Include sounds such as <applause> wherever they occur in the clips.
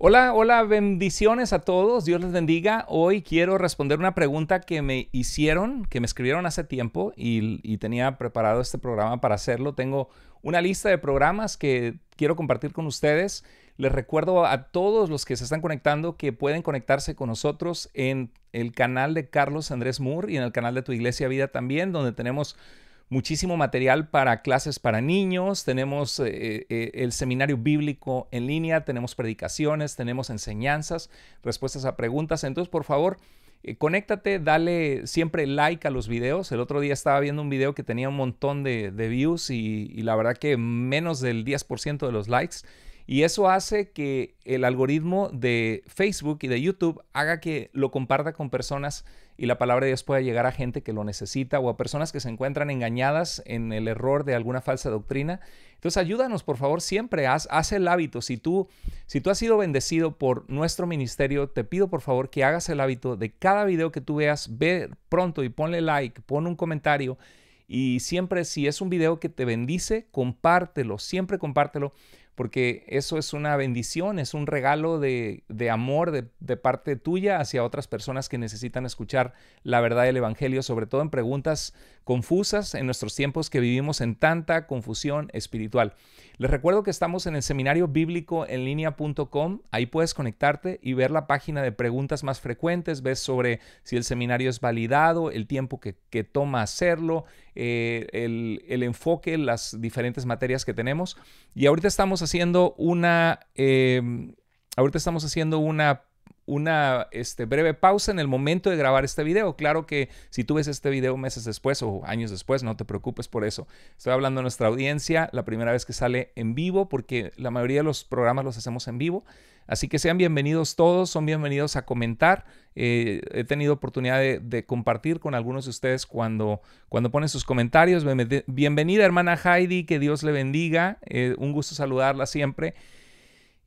Hola, hola, bendiciones a todos. Dios les bendiga. Hoy quiero responder una pregunta que me hicieron, que me escribieron hace tiempo y, y, tenía preparado este programa para hacerlo. Tengo una lista de programas que quiero compartir con ustedes. Les recuerdo a todos los que se están conectando que pueden conectarse con nosotros en el canal de Carlos Andrés Moore y en el canal de Tu Iglesia Vida también, donde tenemos muchísimo material para clases para niños, tenemos eh, eh, eh, el seminario bíblico en línea, tenemos predicaciones, tenemos enseñanzas, respuestas a preguntas. Entonces, por favor, conéctate, dale siempre like a los videos. El otro día estaba viendo un video que tenía un montón de, views y, y la verdad que menos del 10% de los likes. Y eso hace que el algoritmo de Facebook y de YouTube haga que lo comparta con personas y la palabra de Dios pueda llegar a gente que lo necesita o a personas que se encuentran engañadas en el error de alguna falsa doctrina. Entonces ayúdanos, por favor, siempre haz, el hábito. Si tú, si tú has sido bendecido por nuestro ministerio, te pido por favor que hagas el hábito de cada video que tú veas, ve pronto y ponle like, pon un comentario. Y siempre si es un video que te bendice, compártelo, siempre compártelo porque eso es una bendición, es un regalo de, amor de, parte tuya hacia otras personas que necesitan escuchar la verdad del Evangelio, sobre todo en preguntas confusas en nuestros tiempos que vivimos en tanta confusión espiritual. Les recuerdo que estamos en el seminario bíblico en línea.com. Ahí puedes conectarte y ver la página de preguntas más frecuentes. Ves sobre si el seminario es validado, el tiempo que, toma hacerlo, eh, el, enfoque, las diferentes materias que tenemos. Y ahorita estamos haciendo una. Eh, ahorita estamos haciendo una una este, breve pausa en el momento de grabar este video. Claro que si tú ves este video meses después o años después, no te preocupes por eso. Estoy hablando a nuestra audiencia la primera vez que sale en vivo, porque la mayoría de los programas los hacemos en vivo. Así que sean bienvenidos todos, son bienvenidos a comentar. Eh, he tenido oportunidad de, compartir con algunos de ustedes cuando, cuando ponen sus comentarios. Bienvenida hermana Heidi, que Dios le bendiga. Eh, un gusto saludarla siempre.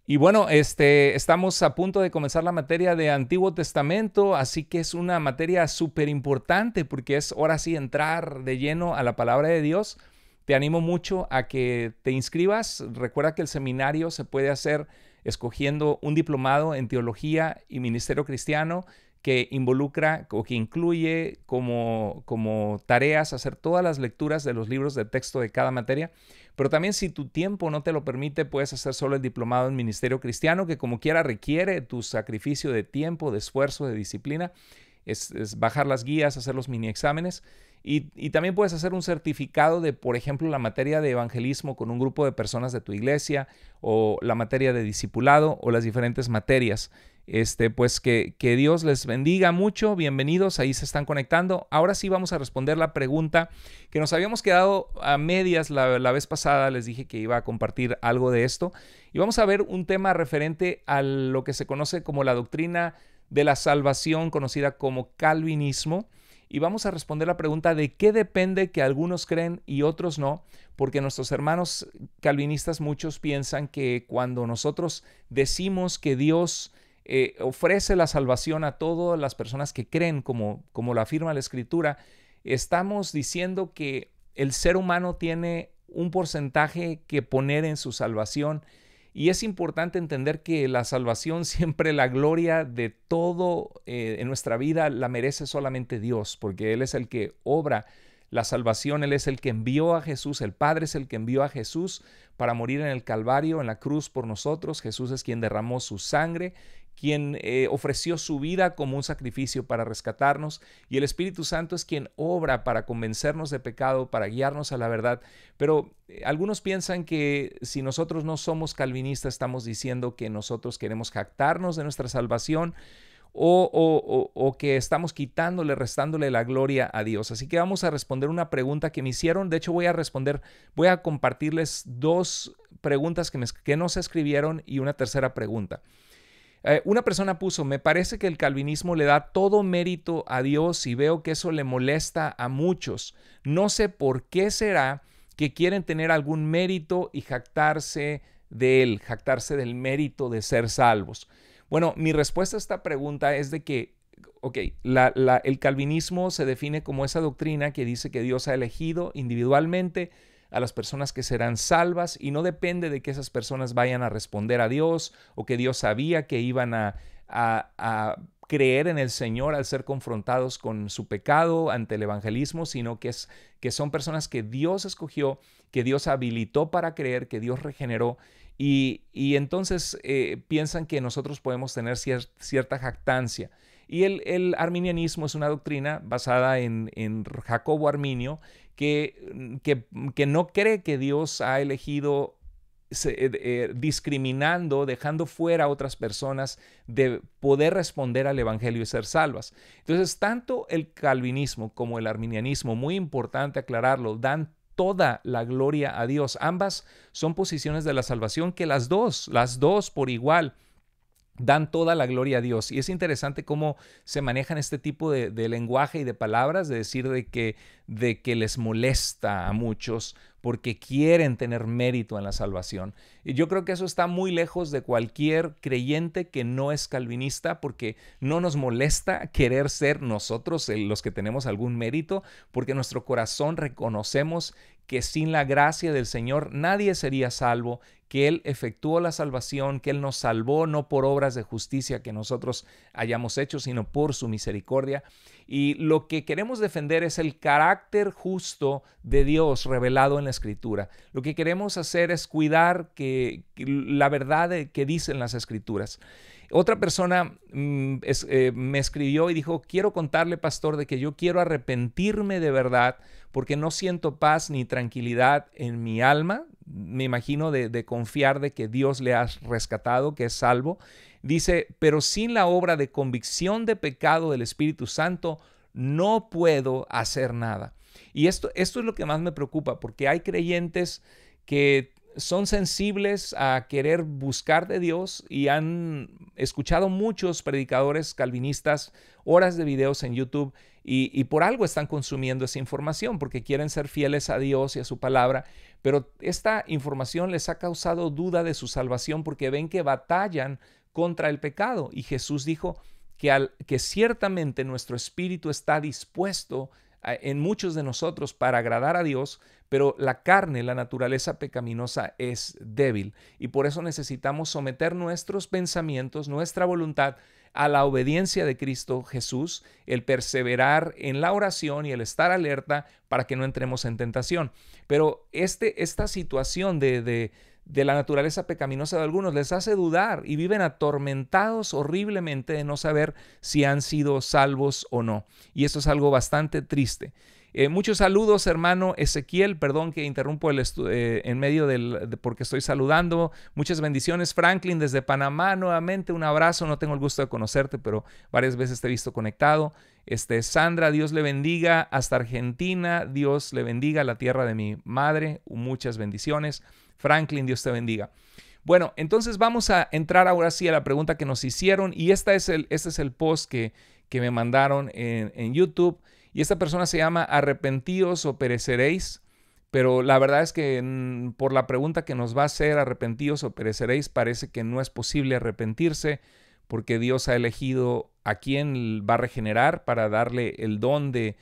Y bueno, este, estamos a punto de comenzar la materia de Antiguo Testamento, así que es una materia súper importante porque es ahora sí entrar de lleno a la palabra de Dios. Te animo mucho a que te inscribas. Recuerda que el seminario se puede hacer escogiendo un diplomado en teología y ministerio cristiano que involucra o que incluye como, como tareas hacer todas las lecturas de los libros de texto de cada materia. Pero también si tu tiempo no te lo permite, puedes hacer solo el diplomado en Ministerio Cristiano, que como quiera requiere tu sacrificio de tiempo, de esfuerzo, de disciplina. Es, bajar las guías, hacer los mini exámenes. Y, y, también puedes hacer un certificado de, por ejemplo, la materia de evangelismo con un grupo de personas de tu iglesia o la materia de discipulado o las diferentes materias. Este, pues que, Dios les bendiga mucho. Bienvenidos, ahí se están conectando. Ahora sí vamos a responder la pregunta que nos habíamos quedado a medias la, la vez pasada. Les dije que iba a compartir algo de esto. Y vamos a ver un tema referente a lo que se conoce como la doctrina de la salvación, conocida como calvinismo. Y vamos a responder la pregunta de qué depende que algunos creen y otros no, porque nuestros hermanos calvinistas muchos piensan que cuando nosotros decimos que Dios eh, ofrece la salvación a todas las personas que creen, como, como lo afirma la escritura, estamos diciendo que el ser humano tiene un porcentaje que poner en su salvación. Y es importante entender que la salvación <laughs> siempre, la gloria de todo eh, en nuestra vida la merece solamente Dios, porque Él es el que obra la salvación, Él es el que envió a Jesús, el Padre es el que envió a Jesús para morir en el Calvario, en la cruz por nosotros. Jesús es quien derramó su sangre, quien eh, ofreció su vida como un sacrificio para rescatarnos, y el Espíritu Santo es quien obra para convencernos de pecado, para guiarnos a la verdad. Pero eh, algunos piensan que si nosotros no somos calvinistas, estamos diciendo que nosotros queremos jactarnos de nuestra salvación. O, que estamos quitándole, restándole la gloria a Dios. Así que vamos a responder una pregunta que me hicieron. De hecho, voy a responder, voy a compartirles dos preguntas que, que nos escribieron y una tercera pregunta. Eh, una persona puso, me parece que el calvinismo le da todo mérito a Dios y veo que eso le molesta a muchos. No sé por qué será que quieren tener algún mérito y jactarse de él, jactarse del mérito de ser salvos. Bueno, mi respuesta a esta pregunta es de que, ok, el calvinismo se define como esa doctrina que dice que Dios ha elegido individualmente a las personas que serán salvas y no depende de que esas personas vayan a responder a Dios o que Dios sabía que iban a, creer en el Señor al ser confrontados con su pecado ante el evangelismo, sino que, es, que son personas que Dios escogió, que Dios habilitó para creer, que Dios regeneró. Y, entonces eh, piensan que nosotros podemos tener cierta jactancia. Y el, arminianismo es una doctrina basada en, en Jacobo Arminio, que, que, no cree que Dios ha elegido eh, eh, discriminando, dejando fuera a otras personas de poder responder al Evangelio y ser salvas. Entonces, tanto el calvinismo como el arminianismo, muy importante aclararlo, dan toda la gloria a Dios. Ambas son posiciones de la salvación que las dos, las dos por igual dan toda la gloria a Dios. Y es interesante cómo se manejan este tipo de, lenguaje y de palabras, de decir de que, de que les molesta a muchos porque quieren tener mérito en la salvación. Y yo creo que eso está muy lejos de cualquier creyente que no es calvinista, porque no nos molesta querer ser nosotros eh, los que tenemos algún mérito, porque nuestro corazón reconocemos que sin la gracia del Señor nadie sería salvo, que Él efectuó la salvación, que Él nos salvó no por obras de justicia que nosotros hayamos hecho, sino por su misericordia. Y lo que queremos defender es el carácter justo de Dios revelado en la Escritura. Lo que queremos hacer es cuidar que, la verdad que dicen las Escrituras. Otra persona mm, eh, me escribió y dijo, quiero contarle, pastor, de que yo quiero arrepentirme de verdad porque no siento paz ni tranquilidad en mi alma, me imagino de, confiar de que Dios le ha rescatado, que es salvo. Dice, pero sin la obra de convicción de pecado del Espíritu Santo, no puedo hacer nada. Y esto, esto es lo que más me preocupa, porque hay creyentes que son sensibles a querer buscar de Dios y han escuchado muchos predicadores calvinistas, horas de videos en YouTube y, por algo están consumiendo esa información, porque quieren ser fieles a Dios y a su palabra, pero esta información les ha causado duda de su salvación porque ven que batallan contra el pecado. Y Jesús dijo que, al, que ciertamente nuestro espíritu está dispuesto en muchos de nosotros para agradar a Dios, pero la carne, la naturaleza pecaminosa es débil. Y por eso necesitamos someter nuestros pensamientos, nuestra voluntad, a la obediencia de Cristo Jesús, el perseverar en la oración y el estar alerta para que no entremos en tentación. Pero este, esta situación de, de, de la naturaleza pecaminosa de algunos les hace dudar y viven atormentados horriblemente de no saber si han sido salvos o no. Y eso es algo bastante triste. Eh, muchos saludos, hermano Ezequiel. Perdón que interrumpo el eh, en medio del porque estoy saludando. Muchas bendiciones, Franklin, desde Panamá. Nuevamente un abrazo. No tengo el gusto de conocerte, pero varias veces te he visto conectado. Este, Sandra, Dios le bendiga hasta Argentina. Dios le bendiga la tierra de mi madre. Muchas bendiciones. Franklin, Dios te bendiga. Bueno, entonces vamos a entrar ahora sí a la pregunta que nos hicieron y esta es el, este es el post que, que me mandaron en, en YouTube. Y esta persona se llama arrepentidos o pereceréis, pero la verdad es que mm, por la pregunta que nos va a hacer arrepentidos o pereceréis, parece que no es posible arrepentirse porque Dios ha elegido a quién va a regenerar para darle el don de,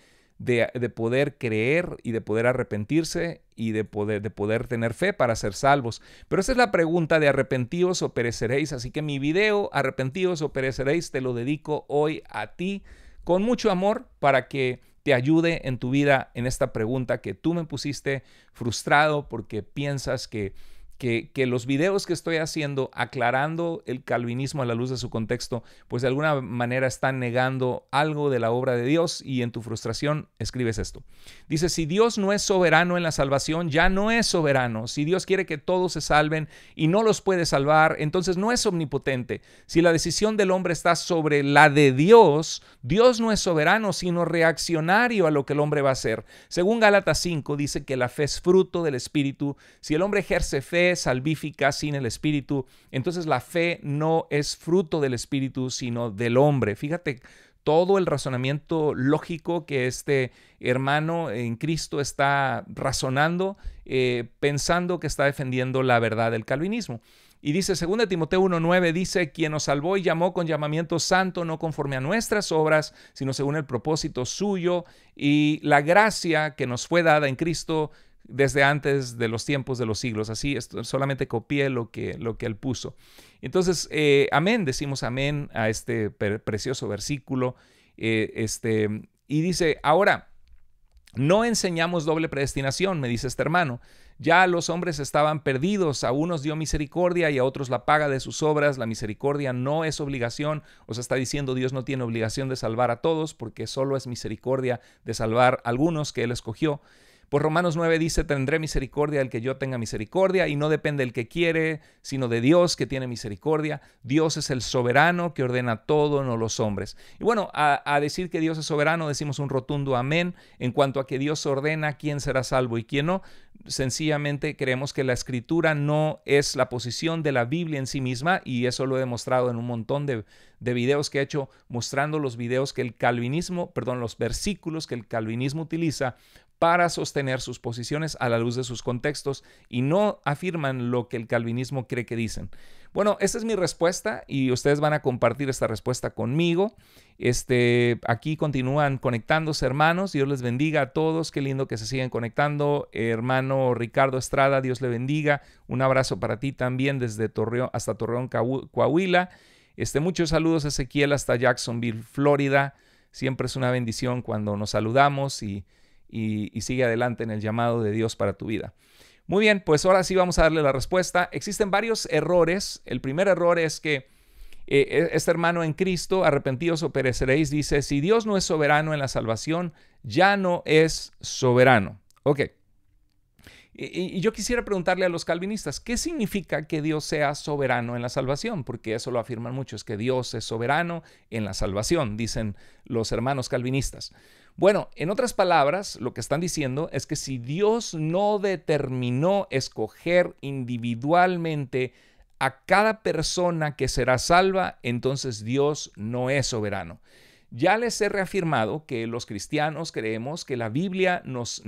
poder creer y de poder arrepentirse y de poder, de poder tener fe para ser salvos. Pero esa es la pregunta de arrepentidos o pereceréis. Así que mi video, arrepentidos o pereceréis, te lo dedico hoy a ti con mucho amor para que te ayude en tu vida en esta pregunta que tú me pusiste frustrado porque piensas que que, los videos que estoy haciendo aclarando el calvinismo a la luz de su contexto, pues de alguna manera están negando algo de la obra de Dios y en tu frustración escribes esto. Dice, si Dios no es soberano en la salvación, ya no es soberano. Si Dios quiere que todos se salven y no los puede salvar, entonces no es omnipotente. Si la decisión del hombre está sobre la de Dios, Dios no es soberano, sino reaccionario a lo que el hombre va a hacer. Según Gálatas 5 dice que la fe es fruto del Espíritu. Si el hombre ejerce fe, salvífica sin el Espíritu. Entonces la fe no es fruto del Espíritu, sino del hombre. Fíjate todo el razonamiento lógico que este hermano en Cristo está razonando, eh, pensando que está defendiendo la verdad del calvinismo. Y dice 2 Timoteo 1.9, dice, quien nos salvó y llamó con llamamiento santo, no conforme a nuestras obras, sino según el propósito suyo y la gracia que nos fue dada en Cristo desde antes de los tiempos de los siglos. Así, solamente copié lo que, lo que él puso. Entonces, eh, amén, decimos amén a este precioso versículo. Eh, este, y dice, ahora, no enseñamos doble predestinación, me dice este hermano. Ya los hombres estaban perdidos, a unos dio misericordia y a otros la paga de sus obras. La misericordia no es obligación, o sea, está diciendo Dios no tiene obligación de salvar a todos, porque solo es misericordia de salvar a algunos que Él escogió. Por pues Romanos 9 dice, tendré misericordia el que yo tenga misericordia y no depende del que quiere, sino de Dios que tiene misericordia. Dios es el soberano que ordena todo, no los hombres. Y bueno, a, decir que Dios es soberano decimos un rotundo amén en cuanto a que Dios ordena quién será salvo y quién no. Sencillamente creemos que la escritura no es la posición de la Biblia en sí misma y eso lo he demostrado en un montón de, de videos que he hecho mostrando los videos que el calvinismo, perdón, los versículos que el calvinismo utiliza para sostener sus posiciones a la luz de sus contextos y no afirman lo que el calvinismo cree que dicen. Bueno, esta es mi respuesta y ustedes van a compartir esta respuesta conmigo. Este, aquí continúan conectándose hermanos, Dios les bendiga a todos, qué lindo que se siguen conectando. Hermano Ricardo Estrada, Dios le bendiga. Un abrazo para ti también desde Torreón hasta Torreón Coahuila. Este, muchos saludos Ezequiel hasta Jacksonville, Florida. Siempre es una bendición cuando nos saludamos y y, sigue adelante en el llamado de Dios para tu vida. Muy bien, pues ahora sí vamos a darle la respuesta. Existen varios errores. El primer error es que eh, e, este hermano en Cristo, arrepentidos o pereceréis, dice, si Dios no es soberano en la salvación, ya no es soberano. Ok. Y, y, yo quisiera preguntarle a los calvinistas, ¿qué significa que Dios sea soberano en la salvación? Porque eso lo afirman muchos, que Dios es soberano en la salvación, dicen los hermanos calvinistas. Bueno, en otras palabras, lo que están diciendo es que si Dios no determinó escoger individualmente a cada persona que será salva, entonces Dios no es soberano. Ya les he reafirmado que los cristianos creemos que la Biblia nos,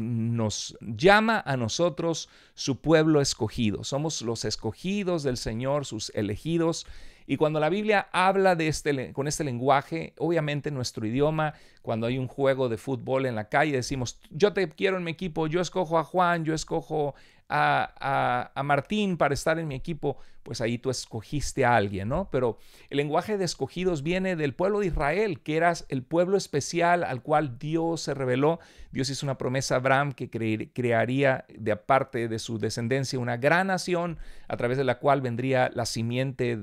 llama a nosotros su pueblo escogido. Somos los escogidos del Señor, sus elegidos. Y cuando la Biblia habla de este, con este lenguaje, obviamente nuestro idioma, cuando hay un juego de fútbol en la calle, decimos, yo te quiero en mi equipo, yo escojo a Juan, yo escojo a, Martín para estar en mi equipo, pues ahí tú escogiste a alguien, ¿no? Pero el lenguaje de escogidos viene del pueblo de Israel, que eras el pueblo especial al cual Dios se reveló. Dios hizo una promesa a Abraham que crearía de aparte de su descendencia una gran nación a través de la cual vendría la simiente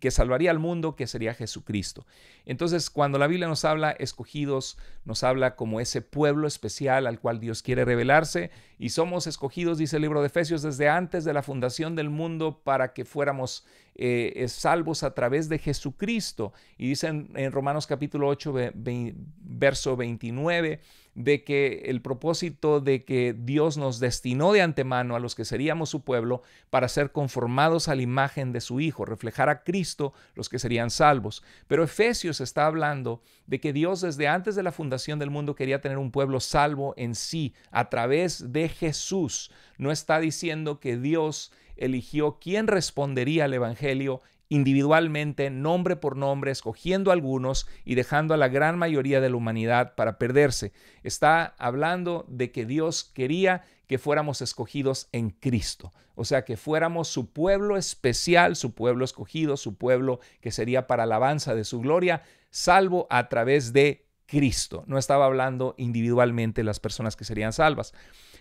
que salvaría al mundo, que sería Jesucristo. Entonces, cuando la Biblia nos habla escogidos, nos habla como ese pueblo especial al cual Dios quiere revelarse y somos escogidos, dice el libro de Efesios, desde antes de la fundación del mundo para que fuéramos eh, salvos a través de Jesucristo. Y dicen en, Romanos capítulo 8, verso 29 de que el propósito de que Dios nos destinó de antemano a los que seríamos su pueblo para ser conformados a la imagen de su Hijo, reflejar a Cristo los que serían salvos. Pero Efesios está hablando de que Dios desde antes de la fundación del mundo quería tener un pueblo salvo en sí, a través de Jesús. No está diciendo que Dios eligió quién respondería al Evangelio individualmente, nombre por nombre, escogiendo algunos y dejando a la gran mayoría de la humanidad para perderse. Está hablando de que Dios quería que fuéramos escogidos en Cristo, o sea, que fuéramos su pueblo especial, su pueblo escogido, su pueblo que sería para alabanza de su gloria, salvo a través de Cristo. No estaba hablando individualmente las personas que serían salvas.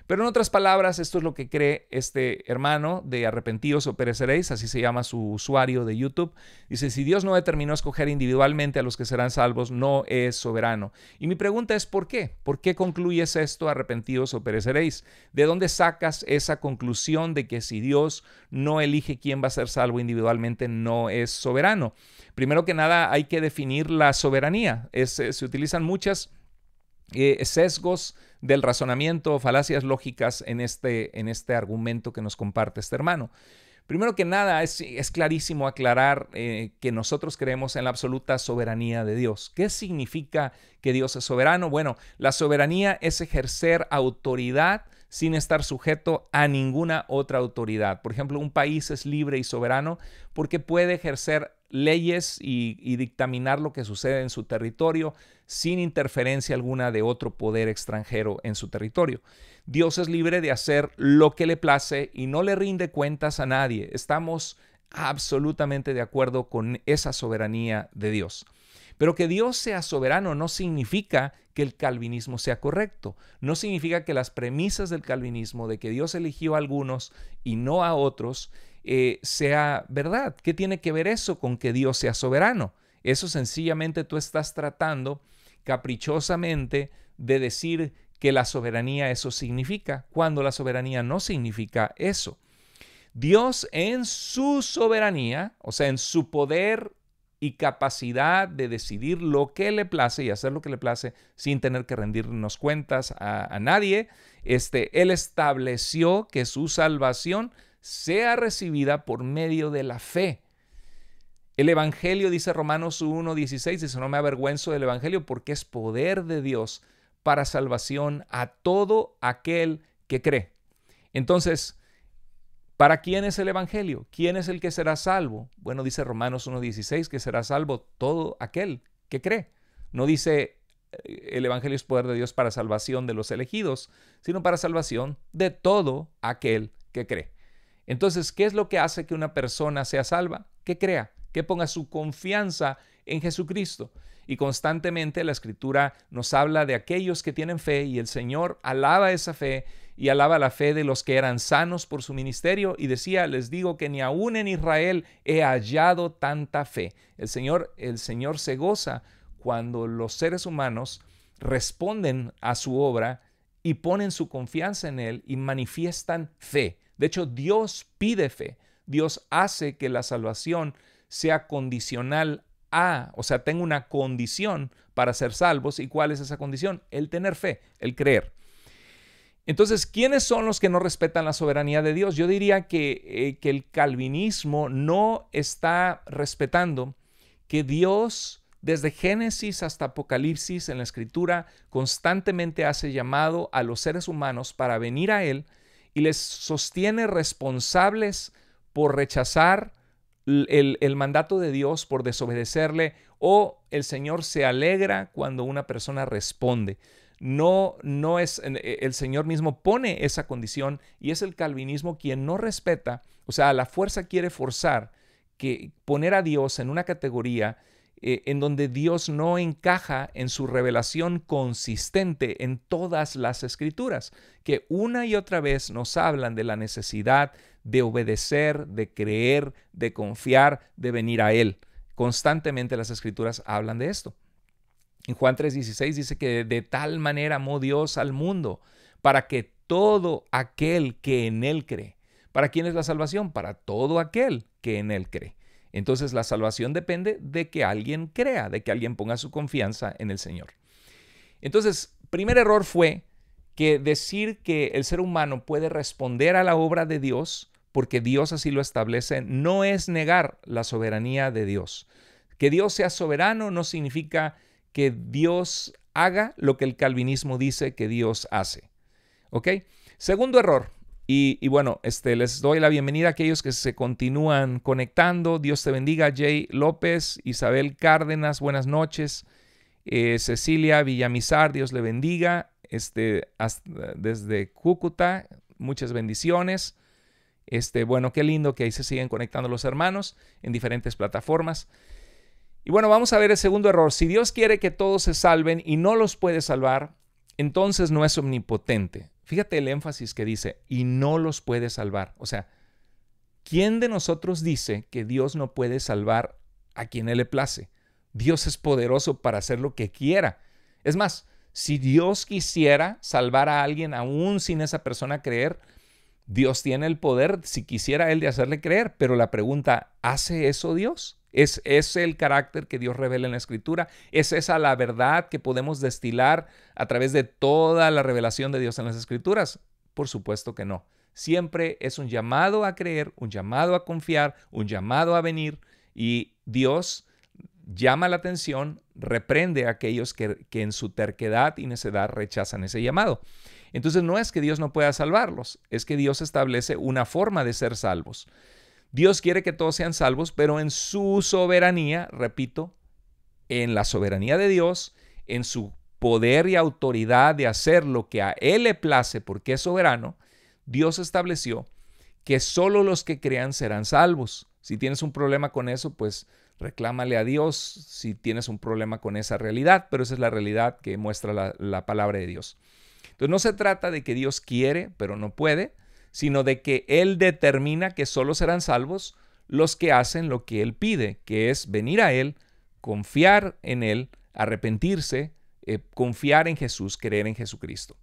Pero en otras palabras, esto es lo que cree este hermano de Arrepentidos o Pereceréis, así se llama su usuario de YouTube. Dice, si Dios no determinó escoger individualmente a los que serán salvos, no es soberano. Y mi pregunta es, ¿por qué? ¿Por qué concluyes esto, Arrepentidos o Pereceréis? ¿De dónde sacas esa conclusión de que si Dios no elige quién va a ser salvo individualmente, no es soberano? Primero que nada, hay que definir la soberanía. Eh, se utilizan muchas eh, sesgos del razonamiento, falacias lógicas en este, en este argumento que nos comparte este hermano. Primero que nada, es, es clarísimo aclarar eh, que nosotros creemos en la absoluta soberanía de Dios. ¿Qué significa que Dios es soberano? Bueno, la soberanía es ejercer autoridad sin estar sujeto a ninguna otra autoridad. Por ejemplo, un país es libre y soberano porque puede ejercer leyes y dictaminar lo que sucede en su territorio sin interferencia alguna de otro poder extranjero en su territorio. Dios es libre de hacer lo que le place y no le rinde cuentas a nadie. Estamos absolutamente de acuerdo con esa soberanía de Dios. Pero que Dios sea soberano no significa que el calvinismo sea correcto, no significa que las premisas del calvinismo de que Dios eligió a algunos y no a otros eh, sea verdad. ¿Qué tiene que ver eso con que Dios sea soberano? Eso sencillamente tú estás tratando caprichosamente de decir que la soberanía eso significa, cuando la soberanía no significa eso. Dios en su soberanía, o sea, en su poder y capacidad de decidir lo que le place y hacer lo que le place sin tener que rendirnos cuentas a, nadie, este, Él estableció que su salvación sea recibida por medio de la fe. El Evangelio, dice Romanos 1.16, dice, no me avergüenzo del Evangelio porque es poder de Dios para salvación a todo aquel que cree. Entonces, ¿para quién es el Evangelio? ¿Quién es el que será salvo? Bueno, dice Romanos 1.16 que será salvo todo aquel que cree. No dice eh, el Evangelio es poder de Dios para salvación de los elegidos, sino para salvación de todo aquel que cree. Entonces, ¿qué es lo que hace que una persona sea salva? Que crea que ponga su confianza en Jesucristo. Y constantemente la escritura nos habla de aquellos que tienen fe y el Señor alaba esa fe y alaba la fe de los que eran sanos por su ministerio y decía, les digo que ni aún en Israel he hallado tanta fe. El Señor, el Señor se goza cuando los seres humanos responden a su obra y ponen su confianza en Él y manifiestan fe. De hecho, Dios pide fe. Dios hace que la salvación sea condicional a, o sea, tenga una condición para ser salvos. ¿Y cuál es esa condición? El tener fe, el creer. Entonces, ¿quiénes son los que no respetan la soberanía de Dios? Yo diría que, eh, que el calvinismo no está respetando que Dios, desde Génesis hasta Apocalipsis en la Escritura, constantemente hace llamado a los seres humanos para venir a Él y les sostiene responsables por rechazar el, mandato de Dios por desobedecerle o el Señor se alegra cuando una persona responde. No, no es, e, el Señor mismo pone esa condición y es el calvinismo quien no respeta, o sea, la fuerza quiere forzar que poner a Dios en una categoría eh, en donde Dios no encaja en su revelación consistente en todas las escrituras, que una y otra vez nos hablan de la necesidad de obedecer, de creer, de confiar, de venir a Él. Constantemente las escrituras hablan de esto. En Juan 3:16 dice que de tal manera amó Dios al mundo para que todo aquel que en Él cree. ¿Para quién es la salvación? Para todo aquel que en Él cree. Entonces la salvación depende de que alguien crea, de que alguien ponga su confianza en el Señor. Entonces, primer error fue que decir que el ser humano puede responder a la obra de Dios, porque Dios así lo establece, no es negar la soberanía de Dios. Que Dios sea soberano no significa que Dios haga lo que el calvinismo dice que Dios hace. ¿Ok? Segundo error. Y, bueno, este, les doy la bienvenida a aquellos que se continúan conectando. Dios te bendiga, Jay López, Isabel Cárdenas, buenas noches. Eh, Cecilia Villamizar, Dios le bendiga este, desde Cúcuta, muchas bendiciones. Este, bueno, qué lindo que ahí se siguen conectando los hermanos en diferentes plataformas. Y bueno, vamos a ver el segundo error. Si Dios quiere que todos se salven y no los puede salvar, entonces no es omnipotente. Fíjate el énfasis que dice, y no los puede salvar. O sea, ¿quién de nosotros dice que Dios no puede salvar a quien Él le place? Dios es poderoso para hacer lo que quiera. Es más, si Dios quisiera salvar a alguien aún sin esa persona creer, Dios tiene el poder, si quisiera Él, de hacerle creer. Pero la pregunta, ¿hace eso Dios? ¿Es, es el carácter que Dios revela en la Escritura? ¿Es esa la verdad que podemos destilar a través de toda la revelación de Dios en las Escrituras? Por supuesto que no. Siempre es un llamado a creer, un llamado a confiar, un llamado a venir. Y Dios llama la atención, reprende a aquellos que, en su terquedad y necedad rechazan ese llamado. Entonces no es que Dios no pueda salvarlos, es que Dios establece una forma de ser salvos. Dios quiere que todos sean salvos, pero en su soberanía, repito, en la soberanía de Dios, en su poder y autoridad de hacer lo que a Él le place porque es soberano, Dios estableció que solo los que crean serán salvos. Si tienes un problema con eso, pues Reclámale a Dios si tienes un problema con esa realidad, pero esa es la realidad que muestra la, palabra de Dios. Entonces no se trata de que Dios quiere, pero no puede, sino de que Él determina que solo serán salvos los que hacen lo que Él pide, que es venir a Él, confiar en Él, arrepentirse, eh, confiar en Jesús, creer en Jesucristo.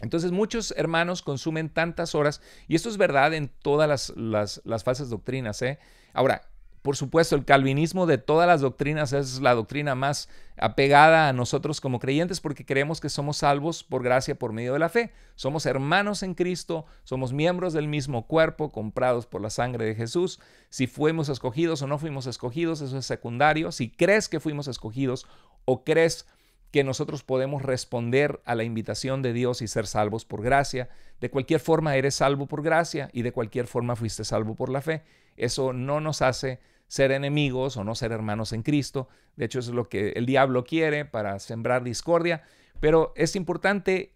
Entonces muchos hermanos consumen tantas horas, y esto es verdad en todas las, falsas doctrinas. ¿eh? Ahora, por supuesto, el calvinismo de todas las doctrinas es la doctrina más apegada a nosotros como creyentes porque creemos que somos salvos por gracia por medio de la fe. Somos hermanos en Cristo, somos miembros del mismo cuerpo, comprados por la sangre de Jesús. Si fuimos escogidos o no fuimos escogidos, eso es secundario. Si crees que fuimos escogidos o crees que nosotros podemos responder a la invitación de Dios y ser salvos por gracia. De cualquier forma, eres salvo por gracia y de cualquier forma fuiste salvo por la fe. Eso no nos hace ser enemigos o no ser hermanos en Cristo. De hecho, es lo que el diablo quiere para sembrar discordia. Pero es importante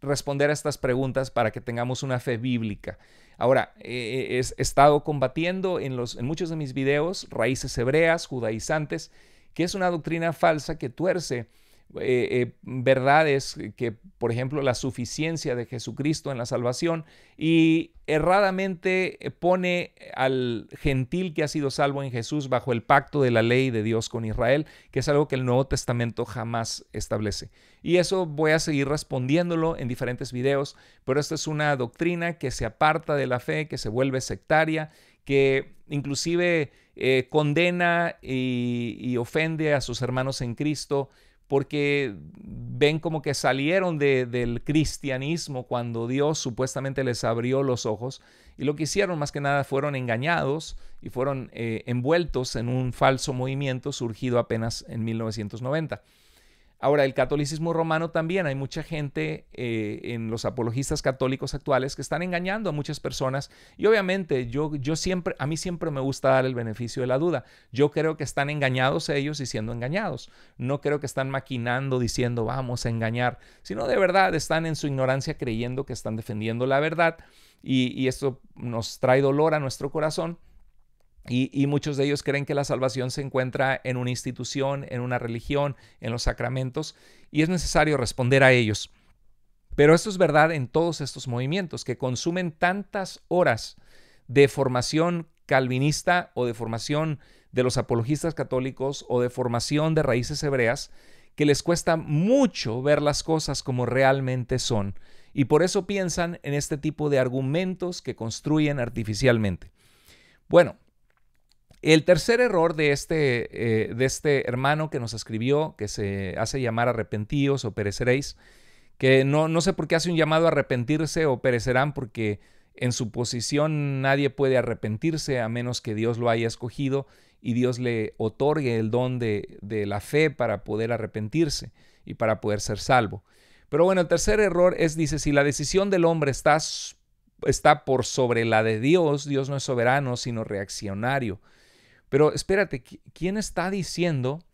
responder a estas preguntas para que tengamos una fe bíblica. Ahora, eh, eh, he, estado combatiendo en, los, en muchos de mis videos raíces hebreas, judaizantes, que es una doctrina falsa que tuerce eh, eh, verdades que, por ejemplo, la suficiencia de Jesucristo en la salvación y erradamente eh, pone al gentil que ha sido salvo en Jesús bajo el pacto de la ley de Dios con Israel, que es algo que el Nuevo Testamento jamás establece. Y eso voy a seguir respondiéndolo en diferentes videos, pero esta es una doctrina que se aparta de la fe, que se vuelve sectaria, que inclusive condena y ofende a sus hermanos en Cristo porque ven como que salieron del cristianismo cuando Dios supuestamente les abrió los ojos y lo que hicieron más que nada fueron engañados y fueron eh, envueltos en un falso movimiento surgido apenas en 1990. Ahora, el catolicismo romano también, hay mucha gente eh, en los apologistas católicos actuales que están engañando a muchas personas y obviamente yo, yo siempre, a mí siempre me gusta dar el beneficio de la duda. Yo creo que están engañados ellos y siendo engañados. No creo que están maquinando diciendo vamos a engañar, sino de verdad están en su ignorancia creyendo que están defendiendo la verdad y, y esto nos trae dolor a nuestro corazón y, muchos de ellos creen que la salvación se encuentra en una institución, en una religión, en los sacramentos, y es necesario responder a ellos. Pero esto es verdad en todos estos movimientos que consumen tantas horas de formación calvinista o de formación de los apologistas católicos o de formación de raíces hebreas que les cuesta mucho ver las cosas como realmente son y por eso piensan en este tipo de argumentos que construyen artificialmente. Bueno, el tercer error de este, eh, de este hermano que nos escribió, que se hace llamar arrepentíos o pereceréis, que no, sé por qué hace un llamado a arrepentirse o perecerán, porque en su posición nadie puede arrepentirse a menos que Dios lo haya escogido y Dios le otorgue el don de, la fe para poder arrepentirse y para poder ser salvo. Pero bueno, el tercer error es, dice, si la decisión del hombre está, está por sobre la de Dios, Dios no es soberano, sino reaccionario. Pero espérate, ¿quién está diciendo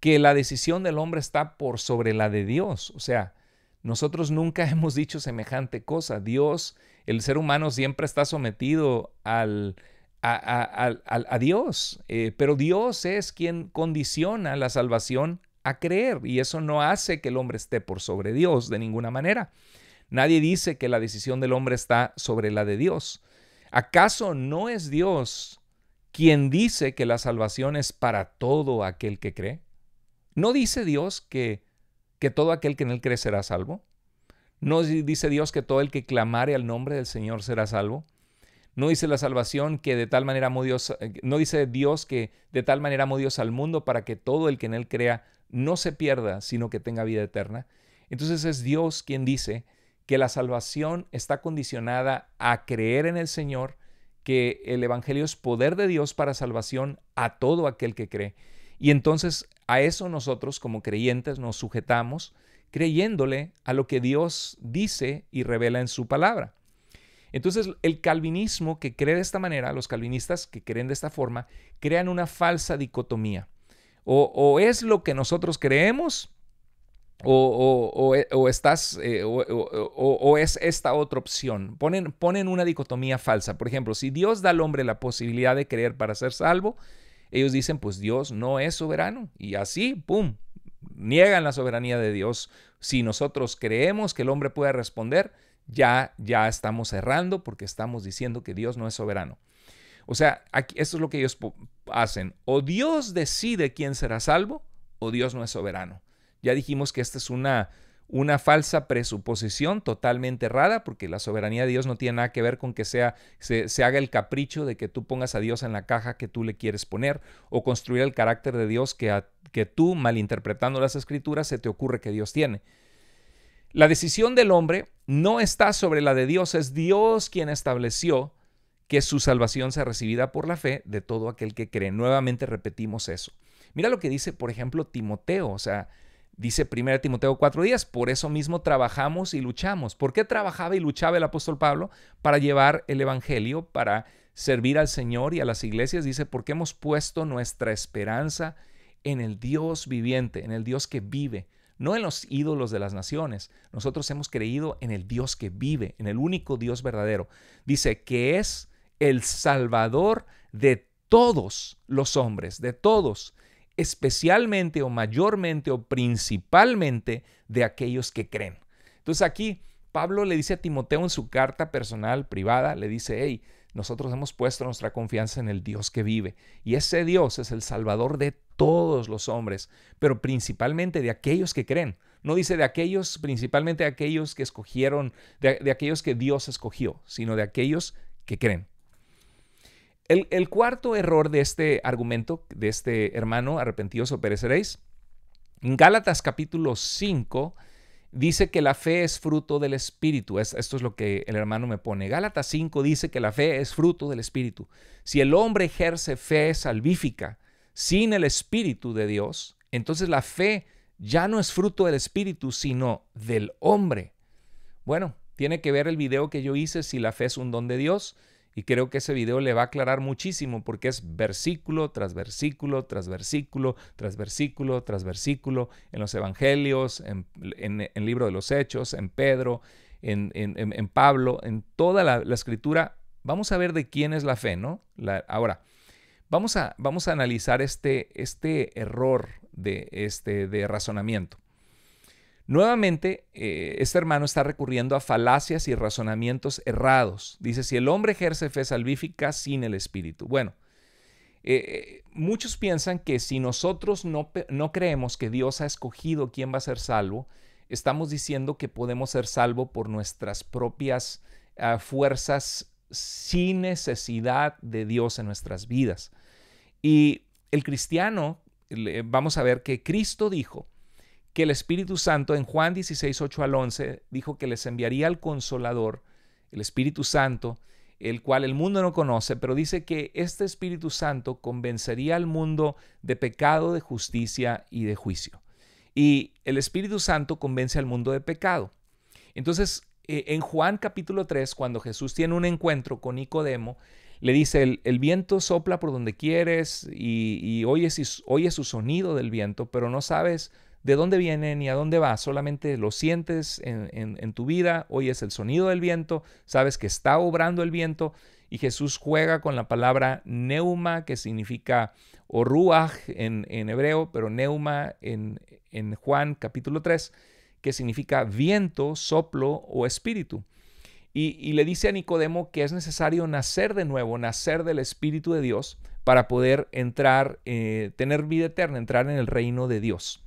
que la decisión del hombre está por sobre la de Dios? O sea, nosotros nunca <laughs> hemos dicho semejante cosa. Dios, el ser humano siempre está sometido al, a, Dios, eh, pero Dios es quien condiciona la salvación a creer y eso no hace que el hombre esté por sobre Dios de ninguna manera. Nadie dice que la decisión del hombre está sobre la de Dios. ¿Acaso no es Dios quien dice que la salvación es para todo aquel que cree? ¿No dice Dios que, que todo aquel que en él cree será salvo? ¿No dice Dios que todo el que clamare al nombre del Señor será salvo? No dice la salvación que de tal manera Dios, eh, no dice Dios que de tal manera amó Dios al mundo para que todo el que en él crea no se pierda, sino que tenga vida eterna. Entonces es Dios quien dice que la salvación está condicionada a creer en el Señor que el Evangelio es poder de Dios para salvación a todo aquel que cree. Y entonces a eso nosotros como creyentes nos sujetamos creyéndole a lo que Dios dice y revela en su palabra. Entonces el calvinismo que cree de esta manera, los calvinistas que creen de esta forma, crean una falsa dicotomía. O, es lo que nosotros creemos e, o, estás eh, o, es esta otra opción. Ponen, ponen una dicotomía falsa. Por ejemplo, si Dios da al hombre la posibilidad de creer para ser salvo, ellos dicen, pues Dios no es soberano. Y así, ¡pum!, niegan la soberanía de Dios. Si nosotros creemos que el hombre puede responder, ya, ya estamos errando porque estamos diciendo que Dios no es soberano. O sea, aquí, esto es lo que ellos hacen. O Dios decide quién será salvo o Dios no es soberano. Ya dijimos que esta es una, una falsa presuposición totalmente errada, porque la soberanía de Dios no tiene nada que ver con que sea, se, haga el capricho de que tú pongas a Dios en la caja que tú le quieres poner o construir el carácter de Dios que, que tú, malinterpretando las escrituras, se te ocurre que Dios tiene. La decisión del hombre no está sobre la de Dios, es Dios quien estableció que su salvación sea recibida por la fe de todo aquel que cree. Nuevamente repetimos eso. Mira lo que dice, por ejemplo, Timoteo, o sea, Dice 1 Timoteo 4:10, por eso mismo trabajamos y luchamos. ¿Por qué trabajaba y luchaba el apóstol Pablo? Para llevar el Evangelio, para servir al Señor y a las iglesias. Dice, porque hemos puesto nuestra esperanza en el Dios viviente, en el Dios que vive, no en los ídolos de las naciones. Nosotros hemos creído en el Dios que vive, en el único Dios verdadero. Dice que es el Salvador de todos los hombres, de todos especialmente o mayormente o principalmente de aquellos que creen. Entonces aquí Pablo le dice a Timoteo en su carta personal privada, le dice, hey, nosotros hemos puesto nuestra confianza en el Dios que vive. Y ese Dios es el Salvador de todos los hombres, pero principalmente de aquellos que creen. No dice de aquellos, principalmente de aquellos que escogieron, de aquellos que Dios escogió, sino de aquellos que creen. El, cuarto error de este argumento, de este hermano, arrepentidos o pereceréis, en Gálatas capítulo 5 dice que la fe es fruto del Espíritu. esto es lo que el hermano me pone. Gálatas 5 dice que la fe es fruto del Espíritu. Si el hombre ejerce fe salvífica sin el Espíritu de Dios, entonces la fe ya no es fruto del Espíritu, sino del hombre. Bueno, tiene que ver el video que yo hice, si la fe es un don de Dios. Y creo que ese video le va a aclarar muchísimo porque es versículo tras versículo, tras versículo, tras versículo, tras versículo, en los Evangelios, en, el libro de los Hechos, en Pedro, en, Pablo, en toda la, escritura. Vamos a ver de quién es la fe, ¿no? ahora, vamos a, vamos a analizar este, este error de, este, de razonamiento. Nuevamente, eh, este hermano está recurriendo a falacias y razonamientos errados. Dice, si el hombre ejerce fe salvífica sin el Espíritu. Bueno, eh, eh, muchos piensan que si nosotros no, creemos que Dios ha escogido quién va a ser salvo, estamos diciendo que podemos ser salvos por nuestras propias ah, fuerzas sin necesidad de Dios en nuestras vidas. Y el cristiano, vamos a ver que Cristo dijo, que el Espíritu Santo en Juan 16, 8 al 11 dijo que les enviaría al consolador, el Espíritu Santo, el cual el mundo no conoce, pero dice que este Espíritu Santo convencería al mundo de pecado, de justicia y de juicio. Y el Espíritu Santo convence al mundo de pecado. Entonces, e, en Juan capítulo 3, cuando Jesús tiene un encuentro con Nicodemo, le dice, el, viento sopla por donde quieres y, y oyes, oyes su sonido del viento, pero no sabes de dónde viene ni a dónde va, solamente lo sientes en, tu vida, oyes el sonido del viento, sabes que está obrando el viento y Jesús juega con la palabra neuma, que significa o en, hebreo, pero neuma en, Juan capítulo 3, que significa viento, soplo o espíritu. Y, le dice a Nicodemo que es necesario nacer de nuevo, nacer del Espíritu de Dios para poder entrar, eh, tener vida eterna, entrar en el reino de Dios.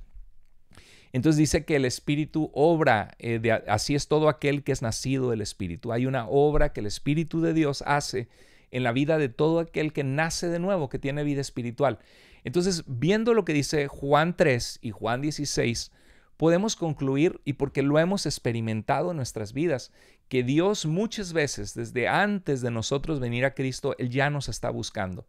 Entonces dice que el Espíritu obra, eh, así es todo aquel que es nacido del Espíritu. Hay una obra que el Espíritu de Dios hace en la vida de todo aquel que nace de nuevo, que tiene vida espiritual. Entonces, viendo lo que dice Juan 3 y Juan 16, podemos concluir, y porque lo hemos experimentado en nuestras vidas, que Dios muchas veces, desde antes de nosotros venir a Cristo, Él ya nos está buscando.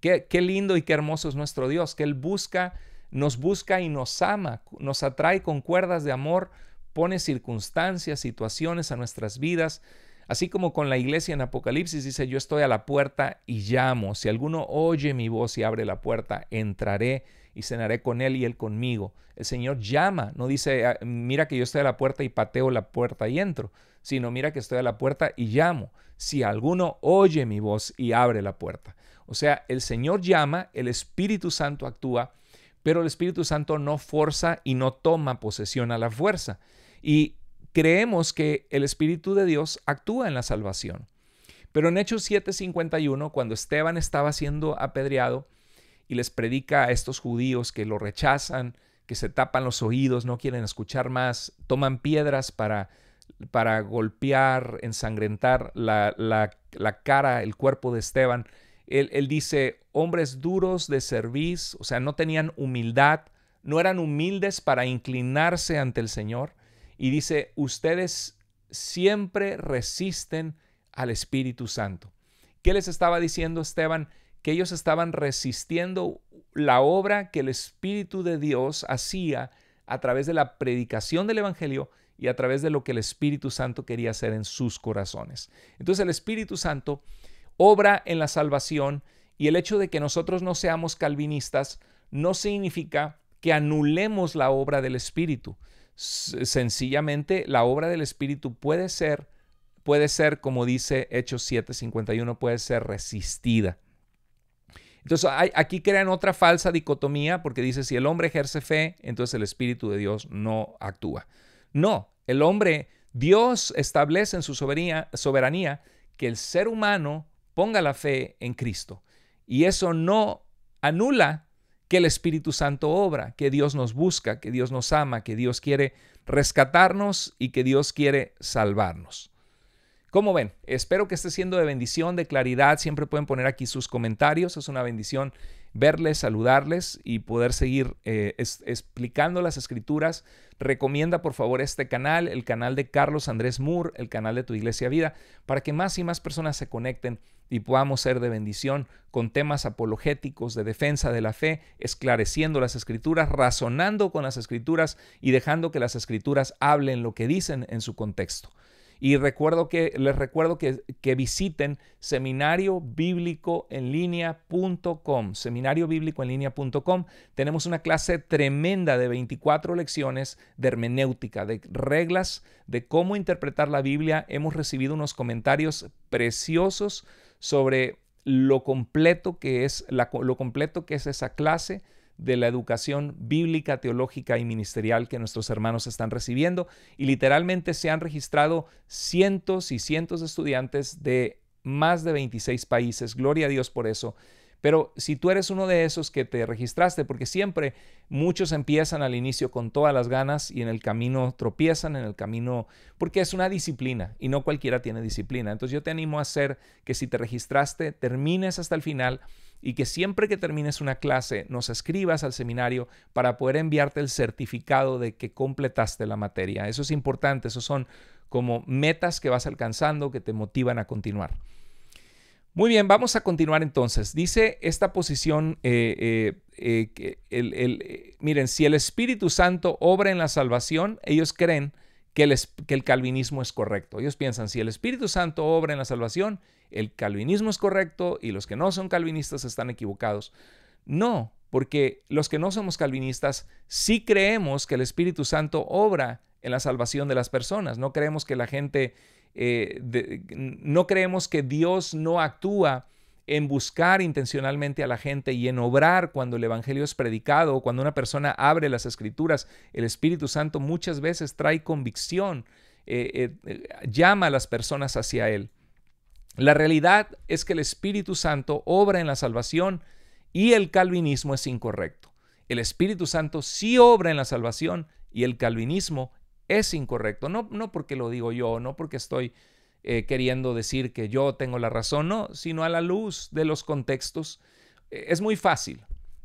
Qué, qué lindo y qué hermoso es nuestro Dios, que Él busca nos busca y nos ama, nos atrae con cuerdas de amor, pone circunstancias, situaciones a nuestras vidas. Así como con la iglesia en Apocalipsis dice, yo estoy a la puerta y llamo. Si alguno oye mi voz y abre la puerta, entraré y cenaré con él y él conmigo. El Señor llama, no dice, ah, mira que yo estoy a la puerta y pateo la puerta y entro, sino mira que estoy a la puerta y llamo. Si alguno oye mi voz y abre la puerta. O sea, el Señor llama, el Espíritu Santo actúa pero el Espíritu Santo no forza y no toma posesión a la fuerza. Y creemos que el Espíritu de Dios actúa en la salvación. Pero en Hechos 7:51, cuando Esteban estaba siendo apedreado y les predica a estos judíos que lo rechazan, que se tapan los oídos, no quieren escuchar más, toman piedras para, para golpear, ensangrentar la, la, la cara, el cuerpo de Esteban él, dice, hombres duros de servicio, o sea, no tenían humildad, no eran humildes para inclinarse ante el Señor. Y dice, ustedes siempre resisten al Espíritu Santo. ¿Qué les estaba diciendo Esteban? Que ellos estaban resistiendo la obra que el Espíritu de Dios hacía a través de la predicación del Evangelio y a través de lo que el Espíritu Santo quería hacer en sus corazones. Entonces el Espíritu Santo obra en la salvación y el hecho de que nosotros no seamos calvinistas no significa que anulemos la obra del Espíritu. Sencillamente, la obra del Espíritu puede ser, puede ser, como dice Hechos 7:51, puede ser resistida. Entonces, aquí crean otra falsa dicotomía porque dice, si el hombre ejerce fe, entonces el Espíritu de Dios no actúa. No, el hombre, Dios establece en su soberanía que el ser humano ponga la fe en Cristo. Y eso no anula que el Espíritu Santo obra, que Dios nos busca, que Dios nos ama, que Dios quiere rescatarnos y que Dios quiere salvarnos. Como ven, espero que esté siendo de bendición, de claridad. Siempre pueden poner aquí sus comentarios. Es una bendición verles, saludarles y poder seguir eh, explicando las escrituras. Recomienda por favor este canal, el canal de Carlos Andrés Moore, el canal de Tu Iglesia Vida, para que más y más personas se conecten y podamos ser de bendición con temas apologéticos de defensa de la fe, esclareciendo las escrituras, razonando con las escrituras y dejando que las escrituras hablen lo que dicen en su contexto. Y recuerdo que, les recuerdo que, que visiten seminariobiblicoenlinea.com. Seminariobiblicoenlinea.com. Tenemos una clase tremenda de 24 lecciones de hermenéutica, de reglas, de cómo interpretar la Biblia. Hemos recibido unos comentarios preciosos sobre lo completo que es, lo completo que es esa clase de la educación bíblica, teológica y ministerial que nuestros hermanos están recibiendo. Y literalmente se han registrado cientos y cientos de estudiantes de más de 26 países. Gloria a Dios por eso. Pero si tú eres uno de esos que te registraste, porque siempre muchos empiezan al inicio con todas las ganas y en el camino tropiezan, en el camino, porque es una disciplina y no cualquiera tiene disciplina. Entonces yo te animo a hacer que si te registraste, termines hasta el final y que siempre que termines una clase nos escribas al seminario para poder enviarte el certificado de que completaste la materia. Eso es importante, esos son como metas que vas alcanzando que te motivan a continuar. Muy bien, vamos a continuar entonces. Dice esta posición, eh, eh, eh, que el, miren, si el Espíritu Santo obra en la salvación, ellos creen que el, que el calvinismo es correcto. Ellos piensan, si el Espíritu Santo obra en la salvación, el calvinismo es correcto y los que no son calvinistas están equivocados. No, porque los que no somos calvinistas sí creemos que el Espíritu Santo obra en la salvación de las personas. No creemos que la gente eh, no creemos que Dios no actúa en buscar intencionalmente a la gente y en obrar cuando el Evangelio es predicado o cuando una persona abre las escrituras, el Espíritu Santo muchas veces trae convicción, eh, eh, llama a las personas hacia Él. La realidad es que el Espíritu Santo obra en la salvación y el calvinismo es incorrecto. El Espíritu Santo sí obra en la salvación y el calvinismo es incorrecto. No, no porque lo digo yo, no porque estoy eh, queriendo decir que yo tengo la razón, no, sino a la luz de los contextos. Eh, es muy fácil.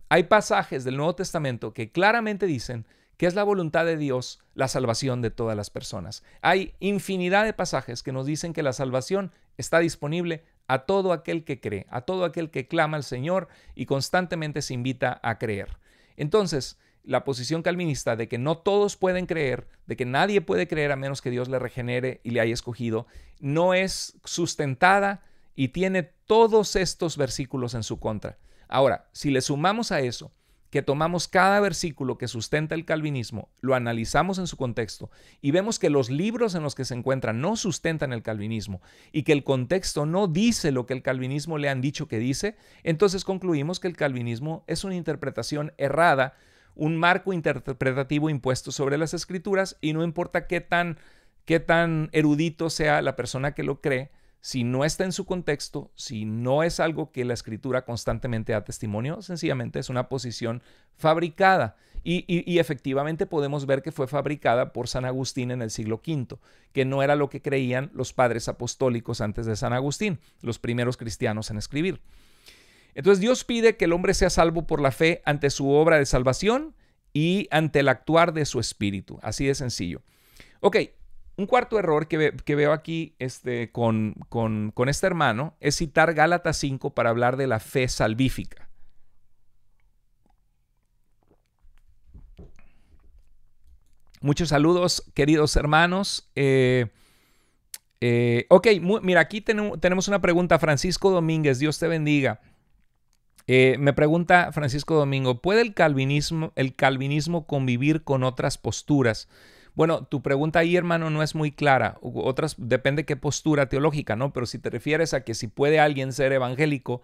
Hay pasajes del Nuevo Testamento que claramente dicen que es la voluntad de Dios la salvación de todas las personas. Hay infinidad de pasajes que nos dicen que la salvación está disponible a todo aquel que cree, a todo aquel que clama al Señor y constantemente se invita a creer. Entonces, la posición calvinista de que no todos pueden creer, de que nadie puede creer a menos que Dios le regenere y le haya escogido, no es sustentada y tiene todos estos versículos en su contra. Ahora, si le sumamos a eso que tomamos cada versículo que sustenta el calvinismo, lo analizamos en su contexto y vemos que los libros en los que se encuentran no sustentan el calvinismo y que el contexto no dice lo que el calvinismo le han dicho que dice, entonces concluimos que el calvinismo es una interpretación errada un marco interpretativo impuesto sobre las escrituras y no importa qué tan, qué tan erudito sea la persona que lo cree, si no está en su contexto, si no es algo que la escritura constantemente da testimonio, sencillamente es una posición fabricada. y, efectivamente podemos ver que fue fabricada por San Agustín en el siglo V, que no era lo que creían los padres apostólicos antes de San Agustín, los primeros cristianos en escribir. Entonces Dios pide que el hombre sea salvo por la fe ante su obra de salvación y ante el actuar de su espíritu. Así de sencillo. Ok, un cuarto error que, veo aquí este, con, con, este hermano es citar Gálatas 5 para hablar de la fe salvífica. Muchos saludos, queridos hermanos. Eh, eh, ok, mira, aquí tenemos una pregunta. Francisco Domínguez, Dios te bendiga. Eh, me pregunta Francisco Domingo, ¿puede el calvinismo, el calvinismo convivir con otras posturas? Bueno, tu pregunta ahí, hermano, no es muy clara. Otras, depende qué postura teológica, ¿no? Pero si te refieres a que si puede alguien ser evangélico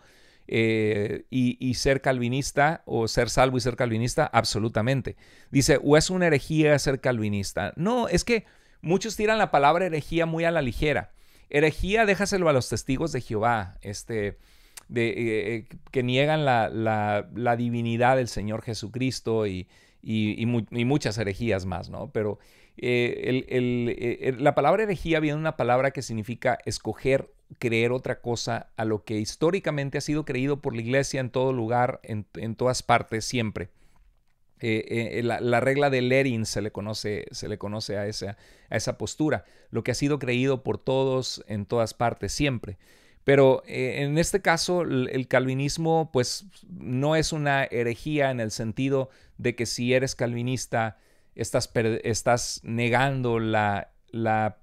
eh, y, y, ser calvinista o ser salvo y ser calvinista, absolutamente. Dice, o es una herejía ser calvinista. No, es que muchos tiran la palabra herejía muy a la ligera. Herejía, déjaselo a los testigos de Jehová. Este, eh, eh, que niegan la, divinidad del Señor Jesucristo y, muchas herejías más, ¿no? Pero eh, la palabra herejía viene de una palabra que significa escoger creer otra cosa a lo que históricamente ha sido creído por la iglesia en todo lugar, en, todas partes, siempre. la, regla de Lerin se le conoce, se le conoce a, esa, a esa postura, lo que ha sido creído por todos en todas partes, siempre. Pero eh, en este caso, el calvinismo, pues, no es una herejía en el sentido de que si eres calvinista, estás, estás negando la, la,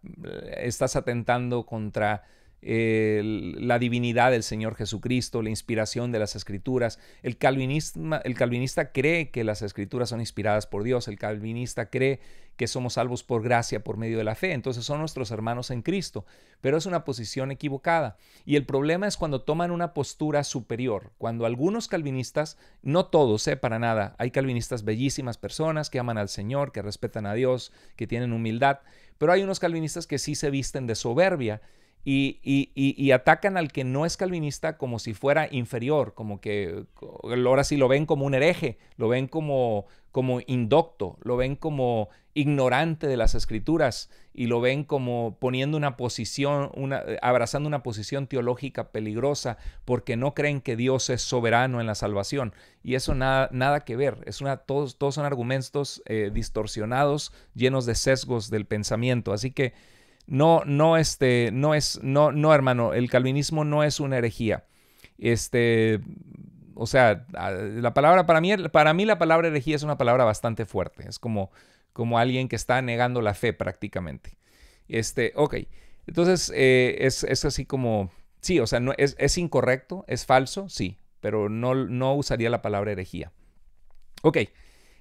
estás atentando contra la divinidad del Señor Jesucristo, la inspiración de las escrituras. El, el calvinista cree que las escrituras son inspiradas por Dios, el calvinista cree que somos salvos por gracia, por medio de la fe. Entonces son nuestros hermanos en Cristo, pero es una posición equivocada. Y el problema es cuando toman una postura superior, cuando algunos calvinistas, no todos, eh, para nada, hay calvinistas bellísimas personas que aman al Señor, que respetan a Dios, que tienen humildad, pero hay unos calvinistas que sí se visten de soberbia y, atacan al que no es calvinista como si fuera inferior, como que ahora sí lo ven como un hereje, lo ven como, como indocto, lo ven como ignorante de las escrituras y lo ven como poniendo una posición, una, abrazando una posición teológica peligrosa porque no creen que Dios es soberano en la salvación. Y eso nada, nada que ver, es una, todos, son argumentos eh, distorsionados, llenos de sesgos del pensamiento. Así que no, no, este, no es, no, no, hermano, el calvinismo no es una herejía. Este, o sea, la palabra, para mí, para mí la palabra herejía es una palabra bastante fuerte. Es como, como alguien que está negando la fe prácticamente. Este, ok. Entonces, eh, es, así como, sí, o sea, no, es, incorrecto, es falso, sí, pero no, no usaría la palabra herejía. Ok.